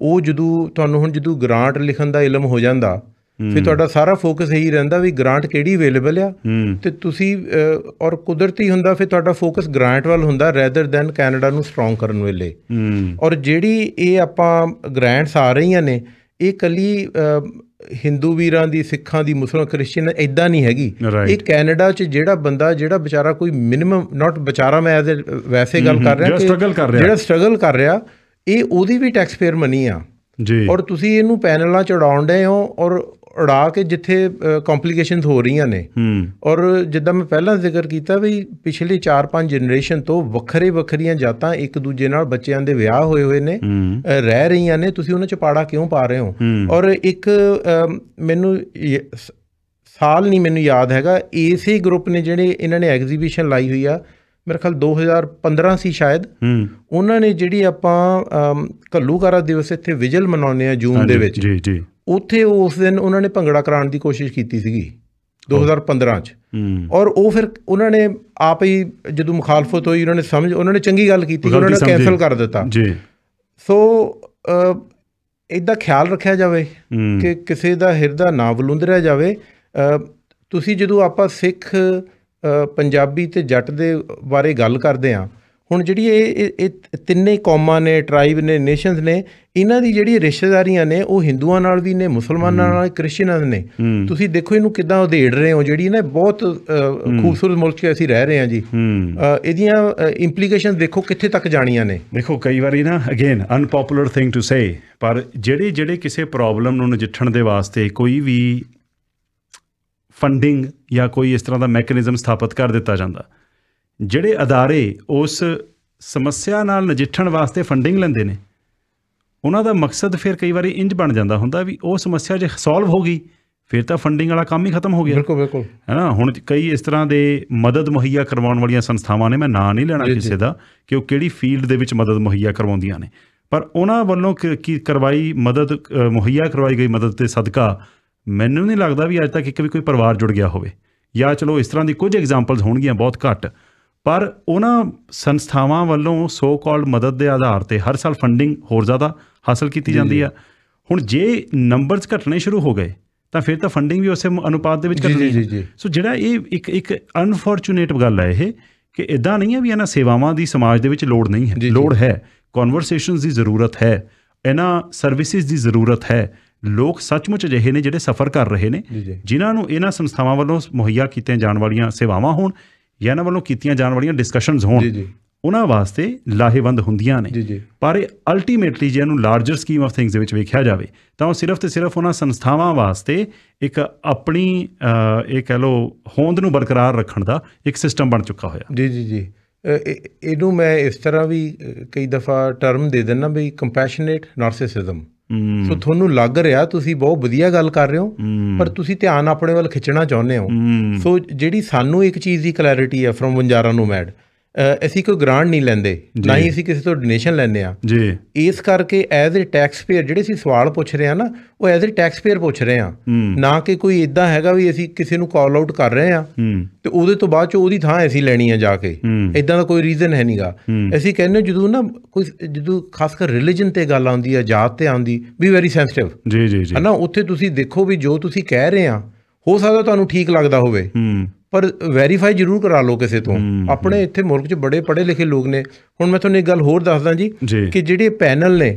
ਉਹ ਜਦੋਂ ਤੁਹਾਨੂੰ ਹੁਣ ਜਦੋਂ ਗ੍ਰਾਂਟ ਲਿਖਣ ਦਾ ਇਲਮ ਹੋ ਜਾਂਦਾ ਫਿਰ ਤੁਹਾਡਾ ਸਾਰਾ ਫੋਕਸ ਇਹੀ ਰਹਿੰਦਾ ਵੀ ਗ੍ਰਾਂਟ ਕਿਹੜੀ ਅਵੇਲੇਬਲ ਆ ਤੇ ਤੁਸੀਂ ਔਰ ਕੁਦਰਤੀ ਹੁੰਦਾ ਫਿਰ ਤੁਹਾਡਾ ਫੋਕਸ ਗ੍ਰਾਂਟ ਵੱਲ ਹੁੰਦਾ ਰੈਦਰ ਦੈਨ ਕੈਨੇਡਾ ਨੂੰ ਸਟਰੋਂਗ ਕਰਨ ਵੇਲੇ ਔਰ ਜਿਹੜੀ ਇਹ ਆਪਾਂ ਗ੍ਰਾਂਟਸ ਆ ਰਹੀਆਂ ਨੇ ਇਹ ਕੱਲੀ ਹਿੰਦੂ ਵੀਰਾਂ ਦੀ ਸਿੱਖਾਂ ਦੀ ਮੁਸਲਮਾਨ ਕ੍ਰਿਸਚੀਅਨ ਐਦਾਂ ਨਹੀਂ ਹੈਗੀ ਇਹ ਕੈਨੇਡਾ 'ਚ ਜਿਹੜਾ ਬੰਦਾ ਜਿਹੜਾ ਵਿਚਾਰਾ ਕੋਈ ਮਿਨਿਮਮ ਨਾਟ ਵਿਚਾਰਾ ਮੈਂ ਐਜ਼ ਵੈਸੇ ਗੱਲ ਕਰ ਰਿਹਾ ਕਿ ਜਿਹੜਾ ਸਟਰਗਲ ਕਰ ਰਿਹਾ ਇਹ ਉਹਦੀ ਵੀ ਟੈਕਸ ਪੇਅਰ ਮਨੀ ਆ ਜੀ ਔਰ ਤੁਸੀਂ ਇਹਨੂੰ ਪੈਨਲਾਂ ਉਡਾਉਣ ਦੇ ਹੋ ਔਰ ਉੜਾ ਕੇ ਜਿੱਥੇ ਕੰਪਲਿਕੇਸ਼ਨਸ ਹੋ ਰਹੀਆਂ ਨੇ ਔਰ ਜਿੱਦਾਂ ਮੈਂ ਪਹਿਲਾਂ ਜ਼ਿਕਰ ਕੀਤਾ ਵੀ ਪਿਛਲੇ 4-5 ਜਨਰੇਸ਼ਨ ਤੋਂ ਵੱਖਰੇ ਵੱਖਰੀਆਂ ਜਾਤਾਂ ਇੱਕ ਦੂਜੇ ਨਾਲ ਬੱਚਿਆਂ ਦੇ ਵਿਆਹ ਹੋਏ ਹੋਏ ਨੇ ਰਹਿ ਰਹੀਆਂ ਨੇ ਤੁਸੀਂ ਉਹਨਾਂ ਚ ਪਾੜਾ ਕਿਉਂ ਪਾ ਰਹੇ ਹੋ ਔਰ ਇੱਕ ਮੈਨੂੰ ਸਾਲ ਨਹੀਂ ਮੈਨੂੰ ਯਾਦ ਹੈਗਾ ਏਸੀ ਗਰੁੱਪ ਨੇ ਜਿਹੜੇ ਇਹਨਾਂ ਨੇ ਐਗਜ਼ੀਬਿਸ਼ਨ ਲਾਈ ਹੋਈ ਆ ਮੇਰੇ ਖਿਆਲ 2015 ਸੀ ਸ਼ਾਇਦ ਉਹਨਾਂ ਨੇ ਜਿਹੜੀ ਆਪਾਂ ਕੱਲੂਕਾਰਾ ਦਿਵਸ ਇੱਥੇ ਵਿਜਲ ਮਨਾਉਂਦੇ ਆ ਜੂਨ ਦੇ ਵਿੱਚ ਜੀ ਜੀ ਉੱਥੇ ਉਸ ਦਿਨ ਉਹਨਾਂ ਨੇ ਭੰਗੜਾ ਕਰਾਉਣ ਦੀ ਕੋਸ਼ਿਸ਼ ਕੀਤੀ ਸੀਗੀ 2015 ਚ ਔਰ ਉਹ ਫਿਰ ਉਹਨਾਂ ਨੇ ਆਪ ਹੀ ਜਦੋਂ ਮੁਖਾਲਫਤ ਹੋਈ ਉਹਨਾਂ ਨੇ ਸਮਝ ਉਹਨਾਂ ਨੇ ਚੰਗੀ ਗੱਲ ਕੀਤੀ ਉਹਨਾਂ ਨੇ ਕੈਨਸਲ ਕਰ ਦਿੱਤਾ ਜੀ ਸੋ ਇਦਾਂ ਖਿਆਲ ਰੱਖਿਆ ਜਾਵੇ ਕਿ ਕਿਸੇ ਦਾ ਹਿਰਦਾ ਨਾ ਬਲੁੰਦਰਿਆ ਜਾਵੇ ਤੁਸੀਂ ਜਦੋਂ ਆਪਾਂ ਸਿੱਖ ਪੰਜਾਬੀ ਤੇ ਜੱਟ ਦੇ ਬਾਰੇ ਗੱਲ ਕਰਦੇ ਆਂ ਹੁਣ ਜਿਹੜੀ ਇਹ ਇਹ ਤਿੰਨੇ ਕੌਮਾਂ ਨੇ ਟ੍ਰਾਈਬ ਨੇ ਨੇਸ਼ਨਸ ਨੇ ਇਹਨਾਂ ਦੀ ਜਿਹੜੀ ਰਿਸ਼ਤੇਦਾਰੀਆਂ ਨੇ ਉਹ ਹਿੰਦੂਆਂ ਨਾਲ ਵੀ ਨੇ ਮੁਸਲਮਾਨਾਂ ਨਾਲ ਕ੍ਰਿਸਚੀਅਨਾਂ ਨੇ ਤੁਸੀਂ ਦੇਖੋ ਇਹਨੂੰ ਕਿਦਾਂ ਉਧੇੜ ਰਹੇ ਹੋ ਜਿਹੜੀ ਨਾ ਬਹੁਤ ਖੂਬਸੂਰਤ ਮੁਲਕ 'ਚ ਅਸੀਂ ਰਹਿ ਰਹੇ ਹਾਂ ਜੀ ਇਹਦੀਆਂ ਇੰਪਲੀਕੇਸ਼ਨਸ ਦੇਖੋ ਕਿੱਥੇ ਤੱਕ ਜਾਣੀਆਂ ਨੇ ਦੇਖੋ ਕਈ ਵਾਰੀ ਨਾ again unpopular thing to say ਪਰ ਜਿਹੜੇ ਜਿਹੜੇ ਕਿਸੇ ਪ੍ਰੋਬਲਮ ਨੂੰ ਨਜਿੱਠਣ ਦੇ ਵਾਸਤੇ ਕੋਈ ਵੀ ਫੰਡਿੰਗ ਜਾਂ ਕੋਈ ਇਸ ਤਰ੍ਹਾਂ ਦਾ ਮੈਕੈਨਿਜ਼ਮ ਸਥਾਪਿਤ ਕਰ ਦਿੱਤਾ ਜਾਂਦਾ ਜਿਹੜੇ ਅਦਾਰੇ ਉਸ ਸਮੱਸਿਆ ਨਾਲ ਨਜਿੱਠਣ ਵਾਸਤੇ ਫੰਡਿੰਗ ਲੈਂਦੇ ਨੇ ਉਹਨਾਂ ਦਾ ਮਕਸਦ ਫਿਰ ਕਈ ਵਾਰੀ ਇੰਜ ਬਣ ਜਾਂਦਾ ਹੁੰਦਾ ਵੀ ਉਹ ਸਮੱਸਿਆ ਜੇ ਸੋਲਵ ਹੋ ਗਈ ਫਿਰ ਤਾਂ ਫੰਡਿੰਗ ਵਾਲਾ ਕੰਮ ਹੀ ਖਤਮ ਹੋ ਗਿਆ ਬਿਲਕੁਲ ਬਿਲਕੁਲ ਹੈਨਾ ਹੁਣ ਕਈ ਇਸ ਤਰ੍ਹਾਂ ਦੇ ਮਦਦ ਮੁਹੱਈਆ ਕਰਵਾਉਣ ਵਾਲੀਆਂ ਸੰਸਥਾਵਾਂ ਨੇ ਮੈਂ ਨਾਂ ਨਹੀਂ ਲੈਣਾ ਕਿਸੇ ਦਾ ਕਿ ਉਹ ਕਿਹੜੀ ਫੀਲਡ ਦੇ ਵਿੱਚ ਮਦਦ ਮੁਹੱਈਆ ਕਰਵਾਉਂਦੀਆਂ ਨੇ ਪਰ ਉਹਨਾਂ ਵੱਲੋਂ ਕੀ ਕਰਵਾਈ ਮਦਦ ਮੁਹੱਈਆ ਕਰਵਾਈ ਗਈ ਮਦਦ ਤੇ ਸਦਕਾ ਮੈਨੂੰ ਨਹੀਂ ਲੱਗਦਾ ਵੀ ਅੱਜ ਤੱਕ ਇੱਕ ਵੀ ਕੋਈ ਪਰਿਵਾਰ ਜੁੜ ਗਿਆ ਹੋਵੇ ਜਾਂ ਚਲੋ ਇਸ ਤਰ੍ਹਾਂ ਦੀ ਕੁਝ ਐਗਜ਼ਾਮਪਲਸ ਹੋਣਗੀਆਂ ਬਹੁਤ ਘੱਟ ਪਰ ਉਹਨਾਂ ਸੰਸਥਾਵਾਂ ਵੱਲੋਂ ਸੋ ਕਾਲਡ ਮਦਦ ਦੇ ਆਧਾਰ ਤੇ ਹਰ ਸਾਲ ਫੰਡਿੰਗ ਹੋਰ ਜ਼ਿਆਦਾ ਹਾਸਲ ਕੀਤੀ ਜਾਂਦੀ ਆ ਹੁਣ ਜੇ ਨੰਬਰਸ ਘਟਣੇ ਸ਼ੁਰੂ ਹੋ ਗਏ ਤਾਂ ਫਿਰ ਤਾਂ ਫੰਡਿੰਗ ਵੀ ਉਸੇ ਅਨੁਪਾਤ ਦੇ ਵਿੱਚ ਘਟ ਜੀ ਜੀ ਸੋ ਜਿਹੜਾ ਇਹ ਇੱਕ ਇੱਕ ਅਨਫੋਰਚੂਨੇਟ ਗੱਲ ਹੈ ਇਹ ਕਿ ਇਦਾਂ ਨਹੀਂ ਹੈ ਵੀ ਇਹਨਾਂ ਸੇਵਾਵਾਂ ਦੀ ਸਮਾਜ ਦੇ ਵਿੱਚ ਲੋੜ ਨਹੀਂ ਹੈ ਲੋੜ ਹੈ ਕਨਵਰਸੇਸ਼ਨਸ ਦੀ ਜ਼ਰੂਰਤ ਹੈ ਇਹਨਾਂ ਸਰਵਿਸਿਜ਼ ਦੀ ਜ਼ਰੂਰਤ ਹੈ ਲੋਕ ਸੱਚਮੁੱਚ ਅਜਿਹੇ ਨੇ ਜਿਹੜੇ ਸਫਰ ਕਰ ਰਹੇ ਨੇ ਜਿਨ੍ਹਾਂ ਨੂੰ ਇਹਨਾਂ ਸੰਸਥਾਵਾਂ ਵੱਲੋਂ ਮੁਹੱਈਆ ਕੀਤੀਆਂ ਜਾਣ ਵਾਲੀਆਂ ਸੇਵਾਵਾਂ ਹੋਣ ਜਾਂ ਇਹਨਾਂ ਵੱਲੋਂ ਕੀਤੀਆਂ ਜਾਣ ਵਾਲੀਆਂ ਡਿਸਕਸ਼ਨਸ ਹੋਣ ਉਹਨਾਂ ਵਾਸਤੇ ਲਾਹੇਵੰਦ ਹੁੰਦੀਆਂ ਨੇ ਪਰ ਇਹ ਅਲਟੀਮੇਟਲੀ ਜੇ ਇਹਨੂੰ ਲਾਰਜਰ ਸਕੀਮ ਆਫ ਥਿੰਗਸ ਦੇ ਵਿੱਚ ਵੇਖਿਆ ਜਾਵੇ ਤਾਂ ਉਹ ਸਿਰਫ ਤੇ ਸਿਰਫ ਉਹਨਾਂ ਸੰਸਥਾਵਾਂ ਵਾਸਤੇ ਇੱਕ ਆਪਣੀ ਇਹ ਕਹਿ ਲੋ ਹੋਂਦ ਨੂੰ ਬਰਕਰਾਰ ਰੱਖਣ ਦਾ ਇੱਕ ਸਿਸਟਮ ਬਣ ਚੁੱਕਾ ਹੋਇਆ ਜੀ ਜੀ ਜੀ ਇਹਨੂੰ ਮੈਂ ਇਸ ਤਰ੍ਹਾਂ ਵੀ ਕਈ ਦਫਾ ਟਰਮ ਦੇ ਦਿੰਨਾ ਵੀ ਕੰਪੈਸ਼ਨੇਟ ਨਾਰਸਿਸਿਜ਼ਮ ਸੋ ਤੁਹਾਨੂੰ ਲੱਗ ਰਿਹਾ ਤੁਸੀਂ ਬਹੁਤ ਵਧੀਆ ਗੱਲ ਕਰ ਰਹੇ ਹੋ ਪਰ ਤੁਸੀਂ ਧਿਆਨ ਆਪਣੇ ਵੱਲ ਖਿੱਚਣਾ ਚਾਹੁੰਦੇ ਹੋ ਸੋ ਜਿਹੜੀ ਸਾਨੂੰ ਇੱਕ ਚੀਜ਼ ਦੀ ਕਲੈਰਿਟੀ ਹੈ ਫਰਮ ਵੰਜਾਰਾ ਨੂੰ ਮੈਡ ਅਸੀਂ ਕੋਈ ਗ੍ਰਾਂਟ ਨਹੀਂ ਲੈਂਦੇ ਨਾ ਹੀ ਅਸੀਂ ਕਿਸੇ ਤੋਂ ਡੋਨੇਸ਼ਨ ਲੈਂਦੇ ਆ ਜੀ ਇਸ ਕਰਕੇ ਐਜ਼ ਅ ਟੈਕਸ ਪੇਅਰ ਜਿਹੜੇ ਅਸੀਂ ਸਵਾਲ ਪੁੱਛ ਰਹੇ ਆ ਨਾ ਉਹ ਐਜ਼ ਅ ਟੈਕਸ ਪੇਅਰ ਪੁੱਛ ਰਹੇ ਆ ਨਾ ਕਿ ਕੋਈ ਇਦਾਂ ਹੈਗਾ ਵੀ ਅਸੀਂ ਕਿਸੇ ਨੂੰ ਕਾਲ ਆਊਟ ਕਰ ਰਹੇ ਆ ਤੇ ਉਹਦੇ ਤੋਂ ਬਾਅਦ ਚ ਉਹਦੀ ਥਾਂ ਅਸੀਂ ਲੈਣੀ ਆ ਜਾ ਕੇ ਇਦਾਂ ਦਾ ਕੋਈ ਰੀਜ਼ਨ ਹੈ ਨਹੀਂਗਾ ਅਸੀਂ ਕਹਿੰਦੇ ਜਦੋਂ ਨਾ ਕੋਈ ਜਦੋਂ ਖਾਸ ਕਰ ਰਿਲੀਜੀਅਨ ਤੇ ਗੱਲ ਆਉਂਦੀ ਆ ਜਾਤ ਤੇ ਆਉਂਦੀ ਵੀ ਵੈਰੀ ਸੈਂਸਿਟਿਵ ਜੀ ਜੀ ਜੀ ਹਨਾ ਉੱਥੇ ਤੁਸੀਂ ਦੇਖੋ ਵੀ ਜੋ ਤੁਸੀਂ ਕਹਿ ਰਹੇ ਆ ਹੋ ਸਕਦਾ ਤੁਹਾਨੂੰ ਠੀਕ ਲੱਗਦਾ ਹੋਵੇ ਪਰ ਵੈਰੀਫਾਈ ਜ਼ਰੂਰ ਕਰਾ ਲਓ ਕਿਸੇ ਤੋਂ ਆਪਣੇ ਇੱਥੇ ਮੁਲਕ 'ਚ ਬੜੇ ਪੜੇ ਲਿਖੇ ਲੋਕ ਨੇ ਹੁਣ ਮੈਂ ਤੁਹਾਨੂੰ ਇੱਕ ਗੱਲ ਹੋਰ ਦੱਸਦਾ ਜੀ ਕਿ ਜਿਹੜੇ ਪੈਨਲ ਨੇ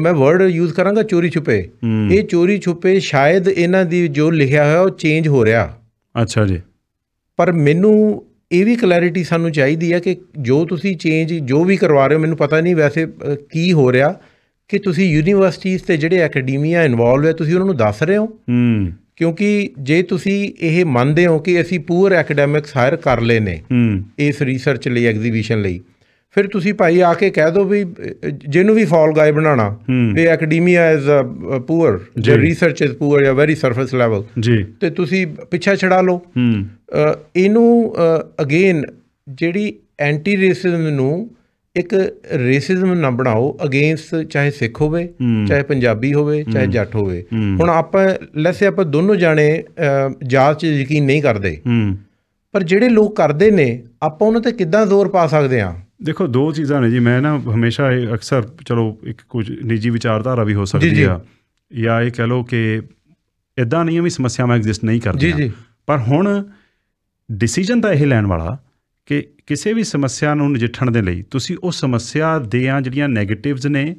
ਮੈਂ ਵਰਡ ਯੂਜ਼ ਕਰਾਂਗਾ ਚੋਰੀ ਛੁਪੇ ਇਹ ਚੋਰੀ ਛੁਪੇ ਸ਼ਾਇਦ ਇਹਨਾਂ ਦੀ ਜੋ ਲਿਖਿਆ ਹੋਇਆ ਉਹ ਚੇਂਜ ਹੋ ਰਿਹਾ ਅੱਛਾ ਜੀ ਪਰ ਮੈਨੂੰ ਇਹ ਵੀ ਕਲੈਰਿਟੀ ਸਾਨੂੰ ਚਾਹੀਦੀ ਹੈ ਕਿ ਜੋ ਤੁਸੀਂ ਚੇਂਜ ਜੋ ਵੀ ਕਰਵਾ ਰਹੇ ਹੋ ਮੈਨੂੰ ਪਤਾ ਨਹੀਂ ਵੈਸੇ ਕੀ ਹੋ ਰਿਹਾ ਕਿ ਤੁਸੀਂ ਯੂਨੀਵਰਸਿਟੀਆਂ ਤੇ ਜਿਹੜੇ ਐਕੈਡਮੀਆ ਇਨਵੋਲਵ ਹੈ ਤੁਸੀਂ ਉਹਨਾਂ ਨੂੰ ਦੱਸ ਰਹੇ ਹੋ ਕਿਉਂਕਿ ਜੇ ਤੁਸੀਂ ਇਹ ਮੰਨਦੇ ਹੋ ਕਿ ਅਸੀਂ ਪੂਰ ਐਕੈਡੈਮਿਕਸ ਹਾਇਰ ਕਰ ਲਏ ਨੇ ਇਸ ਰਿਸਰਚ ਲਈ ਐਗਜ਼ੀਬਿਸ਼ਨ ਲਈ ਫਿਰ ਤੁਸੀਂ ਭਾਈ ਆ ਕੇ ਕਹਿ ਦਿਓ ਵੀ ਜਿਹਨੂੰ ਵੀ ਫਾਲ ਗਾਇ ਬਣਾਣਾ ਤੇ ਐਕੈਡਮੀਆ ਇਜ਼ ਅ ਪੂਅਰ ਜੇ ਰਿਸਰਚ ਇਜ਼ ਪੂਅਰ ਜਾਂ ਵੈਰੀ ਸਰਫੇਸ ਲੈਵਲ ਜੀ ਤੇ ਤੁਸੀਂ ਪਿੱਛਾ ਛਡਾ ਲਓ ਇਹਨੂੰ ਅਗੇਨ ਜਿਹੜੀ ਐਂਟੀ ਰੇਸਿਜ਼ਮ ਨੂੰ ਇੱਕ ਰੇਸਿਜ਼ਮ ਨਾ ਬਣਾਓ ਅਗੇਂਸਟ ਚਾਹੇ ਸਿੱਖ ਹੋਵੇ ਚਾਹੇ ਪੰਜਾਬੀ ਹੋਵੇ ਚਾਹੇ ਜੱਟ ਹੋਵੇ ਹੁਣ ਆਪਾਂ ਲੈਸੇ ਆਪਾਂ ਦੋਨੋਂ ਜਾਣੇ ਜਾਤ 'ਚ ਯਕੀਨ ਨਹੀਂ ਕਰਦੇ ਪਰ ਜਿਹੜੇ ਲੋਕ ਕਰਦੇ ਨੇ ਆਪਾਂ ਉਹਨਾਂ ਤੇ ਕਿੱਦਾਂ ਜ਼ੋਰ ਪਾ ਸਕਦੇ ਆ ਦੇਖੋ ਦੋ ਚੀਜ਼ਾਂ ਨੇ ਜੀ ਮੈਂ ਨਾ ਹਮੇਸ਼ਾ ਅਕਸਰ ਚਲੋ ਇੱਕ ਕੁਝ ਨਿੱਜੀ ਵਿਚਾਰਧਾਰਾ ਵੀ ਹੋ ਸਕਦੀ ਆ ਜਾਂ ਇਹ ਕਹ ਲੋ ਕਿ ਇਦਾਂ ਨਹੀਂ ਵੀ ਵੀ ਸਮੱਸਿਆਵਾਂ ਐਗਜ਼ਿਸਟ ਨਹੀਂ ਕਰਦੀਆਂ ਪਰ ਹੁਣ ਡਿਸੀਜਨ ਤਾਂ ਇਹ ਲੈਣ ਵਾਲਾ ਕਿ ਕਿਸੇ ਵੀ ਸਮੱਸਿਆ ਨੂੰ ਨਜਿੱਠਣ ਦੇ ਲਈ ਤੁਸੀਂ ਉਹ ਸਮੱਸਿਆ ਦੇ ਆ ਜਿਹੜੀਆਂ 네ਗੇਟਿਵਸ ਨੇ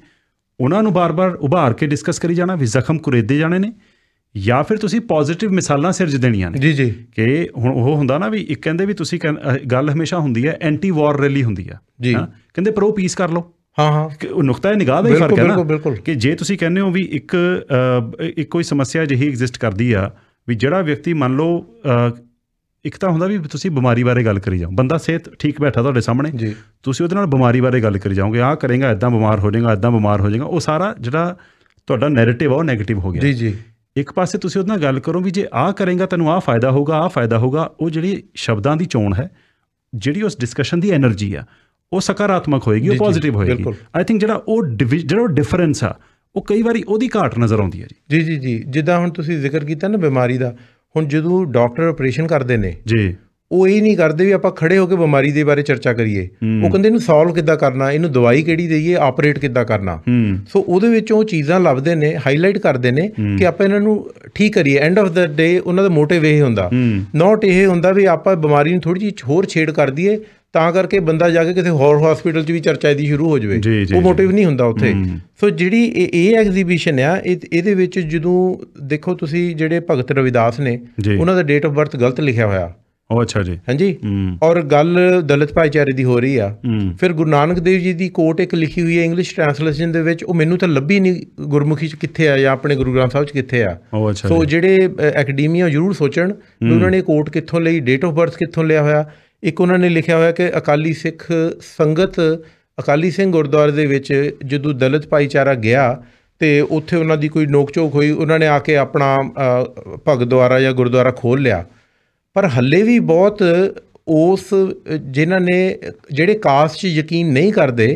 ਉਹਨਾਂ ਨੂੰ ਬਾਰ-ਬਾਰ ਉਭਾਰ ਕੇ ਡਿਸਕਸ ਕਰੀ ਜਾਣਾ ਵੀ ਜ਼ਖਮ ਕੁਰੇਦੇ ਜਾਣੇ ਨੇ ਜਾਂ ਫਿਰ ਤੁਸੀਂ ਪੋਜ਼ਿਟਿਵ ਮਿਸਾਲਾਂ ਸਿਰਜ ਦੇਣੀਆਂ ਨੇ ਜੀ ਜੀ ਕਿ ਹੁਣ ਉਹ ਹੁੰਦਾ ਨਾ ਵੀ ਇੱਕ ਕਹਿੰਦੇ ਵੀ ਤੁਸੀਂ ਗੱਲ ਹਮੇਸ਼ਾ ਹੁੰਦੀ ਹੈ ਐਂਟੀ ਵਾਰ ਰੈਲੀ ਹੁੰਦੀ ਹੈ ਜੀ ਕਹਿੰਦੇ ਪਰ ਉਹ ਪੀਸ ਕਰ ਲਓ ਹਾਂ ਹਾਂ ਉਹ ਨੁਕਤਾ ਨਿਗਾਹ ਦਾ ਹੀ ਫਰਕ ਹੈ ਨਾ ਕਿ ਜੇ ਤੁਸੀਂ ਕਹਿੰਦੇ ਹੋ ਵੀ ਇੱਕ ਇੱਕ ਕੋਈ ਸਮੱਸਿਆ ਜਿਹੀ ਐਗਜ਼ਿਸਟ ਕਰਦੀ ਆ ਵੀ ਜਿਹੜਾ ਵਿਅਕਤੀ ਮੰਨ ਲਓ ਇੱਕ ਤਾਂ ਹੁੰਦਾ ਵੀ ਤੁਸੀਂ ਬਿਮਾਰੀ ਬਾਰੇ ਗੱਲ ਕਰੀ ਜਾਓ ਬੰਦਾ ਸਿਹਤ ਠੀਕ ਬੈਠਾ ਤੁਹਾਡੇ ਸਾਹਮਣੇ ਤੁਸੀਂ ਉਹਦੇ ਨਾਲ ਬਿਮਾਰੀ ਬਾਰੇ ਗੱਲ ਕਰੀ ਜਾਓਗੇ ਆਹ ਕਰੇਗਾ ਐਦਾਂ ਬਿਮਾਰ ਹੋ ਜਾਏਗਾ ਐਦਾਂ ਬਿਮਾਰ ਹੋ ਜਾਏਗਾ ਉਹ ਸਾਰਾ ਜਿਹੜਾ ਤੁਹਾਡਾ ਨੈਰੇਟਿਵ ਆ ਉਹ 네ਗੇਟਿਵ ਹੋ ਗਿਆ ਜੀ ਜੀ ਇੱਕ ਪਾਸੇ ਤੁਸੀਂ ਉਹਦੇ ਨਾਲ ਗੱਲ ਕਰੋ ਵੀ ਜੇ ਆਹ ਕਰੇਗਾ ਤੈਨੂੰ ਆਹ ਫਾਇਦਾ ਹੋਊਗਾ ਆਹ ਫਾਇਦਾ ਹੋਊਗਾ ਉਹ ਜਿਹੜੀ ਸ਼ਬਦਾਂ ਦੀ ਚੋਣ ਹੈ ਜਿਹੜੀ ਉਸ ਡਿਸਕਸ਼ਨ ਦੀ એનર્ਜੀ ਆ ਉਹ ਸਕਾਰਾਤਮਕ ਹੋਏਗੀ ਉਹ ਪੋਜ਼ਿਟਿਵ ਹੋਏਗੀ ਆਈ ਥਿੰਕ ਜਿਹੜਾ ਉਹ ਜਿਹੜਾ ਡਿਫਰੈਂਸ ਆ ਉਹ ਕਈ ਵਾਰੀ ਉਹਦੀ ਘਾਟ ਨਜ਼ਰ ਆਉਂਦੀ ਹੈ ਜੀ ਜੀ ਜੀ ਜੀ ਜਿੱਦਾਂ ਹੁਣ ਤੁਸੀਂ ਜ਼ਿਕਰ ਕੀਤਾ ਨਾ ਬਿਮਾਰੀ ਦਾ ਹੁਣ ਜਦੋਂ ਡਾਕਟਰ ਆਪਰੇਸ਼ਨ ਕਰਦੇ ਨੇ ਜੀ ਉਹ ਇਹ ਨਹੀਂ ਕਰਦੇ ਵੀ ਆਪਾਂ ਖੜੇ ਹੋ ਕੇ ਬਿਮਾਰੀ ਦੇ ਬਾਰੇ ਚਰਚਾ ਕਰੀਏ ਉਹ ਕਹਿੰਦੇ ਇਹਨੂੰ ਸੋਲਵ ਕਿੱਦਾਂ ਕਰਨਾ ਇਹਨੂੰ ਦਵਾਈ ਕਿਹੜੀ ਦਈਏ ਆਪਰੇਟ ਕਿੱਦਾਂ ਕਰਨਾ ਸੋ ਉਹਦੇ ਵਿੱਚ ਉਹ ਚੀਜ਼ਾਂ ਲੱਭਦੇ ਨੇ ਹਾਈਲਾਈਟ ਕਰਦੇ ਨੇ ਕਿ ਆਪਾਂ ਇਹਨਾਂ ਨੂੰ ਠੀਕ ਕਰੀਏ ਐਂਡ ਆਫ ਦਾ ਡੇ ਉਹਨਾਂ ਦਾ ਮੋਟਿਵ ਇਹ ਹੁੰਦਾ ਨਾਟ ਇਹ ਹੁੰਦਾ ਵੀ ਆਪਾਂ ਬਿਮਾਰੀ ਨੂੰ ਥੋੜੀ ਜਿਹੀ ਹੋਰ ਛੇੜ ਕਰ ਦਈਏ ਤਾਂ ਕਰਕੇ ਬੰਦਾ ਜਾ ਕੇ ਕਿਸੇ ਹੋਰ ਹਸਪੀਟਲ 'ਚ ਵੀ ਚਰਚਾ ਇਹਦੀ ਸ਼ੁਰੂ ਹੋ ਜਵੇ ਉਹ ਮੋਟਿਵ ਨਹੀਂ ਹੁੰਦਾ ਉੱਥੇ ਸੋ ਜਿਹੜੀ ਇਹ ਐਗਜ਼ੀਬਿਸ਼ਨ ਆ ਇਹਦੇ ਵਿੱਚ ਜਦੋਂ ਦੇਖੋ ਤੁਸੀਂ ਜਿਹੜੇ ਭਗਤ ਰਵਿਦਾਸ ਨੇ ਉਹਨਾਂ ਦਾ ਡੇਟ ਆਫ ਬਰਥ ਗਲਤ ਲਿਖਿਆ ਹੋਇਆ ਉਹ ਅੱਛਾ ਜੀ ਹਾਂਜੀ ਔਰ ਗੱਲ ਦਲਿਤ ਭਾਈਚਾਰੇ ਦੀ ਹੋ ਰਹੀ ਆ ਫਿਰ ਗੁਰੂ ਨਾਨਕ ਦੇਵ ਜੀ ਦੀ ਕੋਟ ਇੱਕ ਲਿਖੀ ਹੋਈ ਹੈ ਇੰਗਲਿਸ਼ ਟ੍ਰਾਂਸਲੇਸ਼ਨ ਦੇ ਵਿੱਚ ਉਹ ਮੈਨੂੰ ਤਾਂ ਲੱਭੀ ਨਹੀਂ ਗੁਰਮੁਖੀ ਚ ਕਿੱਥੇ ਆ ਜਾਂ ਆਪਣੇ ਗੁਰੂ ਗ੍ਰੰਥ ਸਾਹਿਬ ਚ ਕਿੱਥੇ ਆ ਸੋ ਜਿਹੜੇ ਐਕademiਆ ਜ਼ਰੂਰ ਸੋਚਣ ਉਹਨਾਂ ਨੇ ਕੋਟ ਕਿੱਥੋਂ ਲਈ ਡੇਟ ਆਫ ਬਰਥ ਕਿੱਥੋਂ ਲਿਆ ਹੋਇਆ ਇੱਕ ਉਹਨਾਂ ਨੇ ਲਿਖਿਆ ਹੋਇਆ ਕਿ ਅਕਾਲੀ ਸਿੱਖ ਸੰਗਤ ਅਕਾਲੀ ਸਿੰਘ ਗੁਰਦੁਆਰੇ ਦੇ ਵਿੱਚ ਜਦੋਂ ਦਲਿਤ ਭਾਈਚਾਰਾ ਗਿਆ ਤੇ ਉੱਥੇ ਉਹਨਾਂ ਦੀ ਕੋਈ ਨੋਕਝੋਕ ਹੋਈ ਉਹਨਾਂ ਨੇ ਆ ਕੇ ਆਪਣਾ ਭਗਦੁਆਰਾ ਜਾਂ ਗੁਰਦੁਆਰਾ ਖੋਲ ਲਿਆ ਪਰ ਹੱਲੇ ਵੀ ਬਹੁਤ ਉਸ ਜਿਨ੍ਹਾਂ ਨੇ ਜਿਹੜੇ ਕਾਸਟ 'ਚ ਯਕੀਨ ਨਹੀਂ ਕਰਦੇ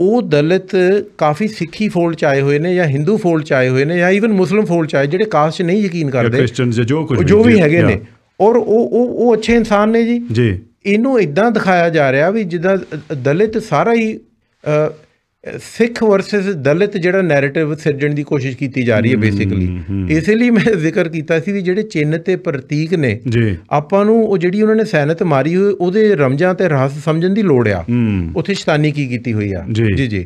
ਉਹ ਦਲਿਤ ਕਾਫੀ ਸਿੱਖੀ ਫੋਲਡ 'ਚ ਆਏ ਹੋਏ ਨੇ ਜਾਂ ਹਿੰਦੂ ਫੋਲਡ 'ਚ ਆਏ ਹੋਏ ਨੇ ਜਾਂ ਇਵਨ ਮੁਸਲਮ ਫੋਲਡ 'ਚ ਆਏ ਜਿਹੜੇ ਕਾਸਟ 'ਚ ਨਹੀਂ ਯਕੀਨ ਕਰਦੇ ਕ੍ਰਿਸਚੀਅਨਸ ਜੋ ਕੁਝ ਜੋ ਵੀ ਹੈਗੇ ਨੇ ਔਰ ਉਹ ਉਹ ਉਹ ਅੱਛੇ ਇਨਸਾਨ ਨੇ ਜੀ ਜੀ ਇਹਨੂੰ ਇਦਾਂ ਦਿਖਾਇਆ ਜਾ ਰਿਹਾ ਵੀ ਜਿੱਦਾਂ ਦਲਿਤ ਸਾਰਾ ਹੀ ਸਿੱਖ ਵਰਸਸ ਦਲਿਤ ਜਿਹੜਾ ਨੈਰੇਟਿਵ ਸਿਰਜਣ ਦੀ ਕੋਸ਼ਿਸ਼ ਕੀਤੀ ਜਾ ਰਹੀ ਹੈ ਬੇਸਿਕਲੀ ਇਸੇ ਲਈ ਮੈਂ ਜ਼ਿਕਰ ਕੀਤਾ ਸੀ ਵੀ ਜਿਹੜੇ ਚਿੰਨ ਤੇ ਪ੍ਰਤੀਕ ਨੇ ਜੀ ਆਪਾਂ ਨੂੰ ਉਹ ਜਿਹੜੀ ਉਹਨਾਂ ਨੇ ਸੈਨਤ ਮਾਰੀ ਹੋਈ ਉਹਦੇ ਰਮਜਾਂ ਤੇ ਰਹੱਸ ਸਮਝਣ ਦੀ ਲੋੜ ਆ ਉੱਥੇ ਸ਼ਤਾਨੀ ਕੀ ਕੀਤੀ ਹੋਈ ਆ ਜੀ ਜੀ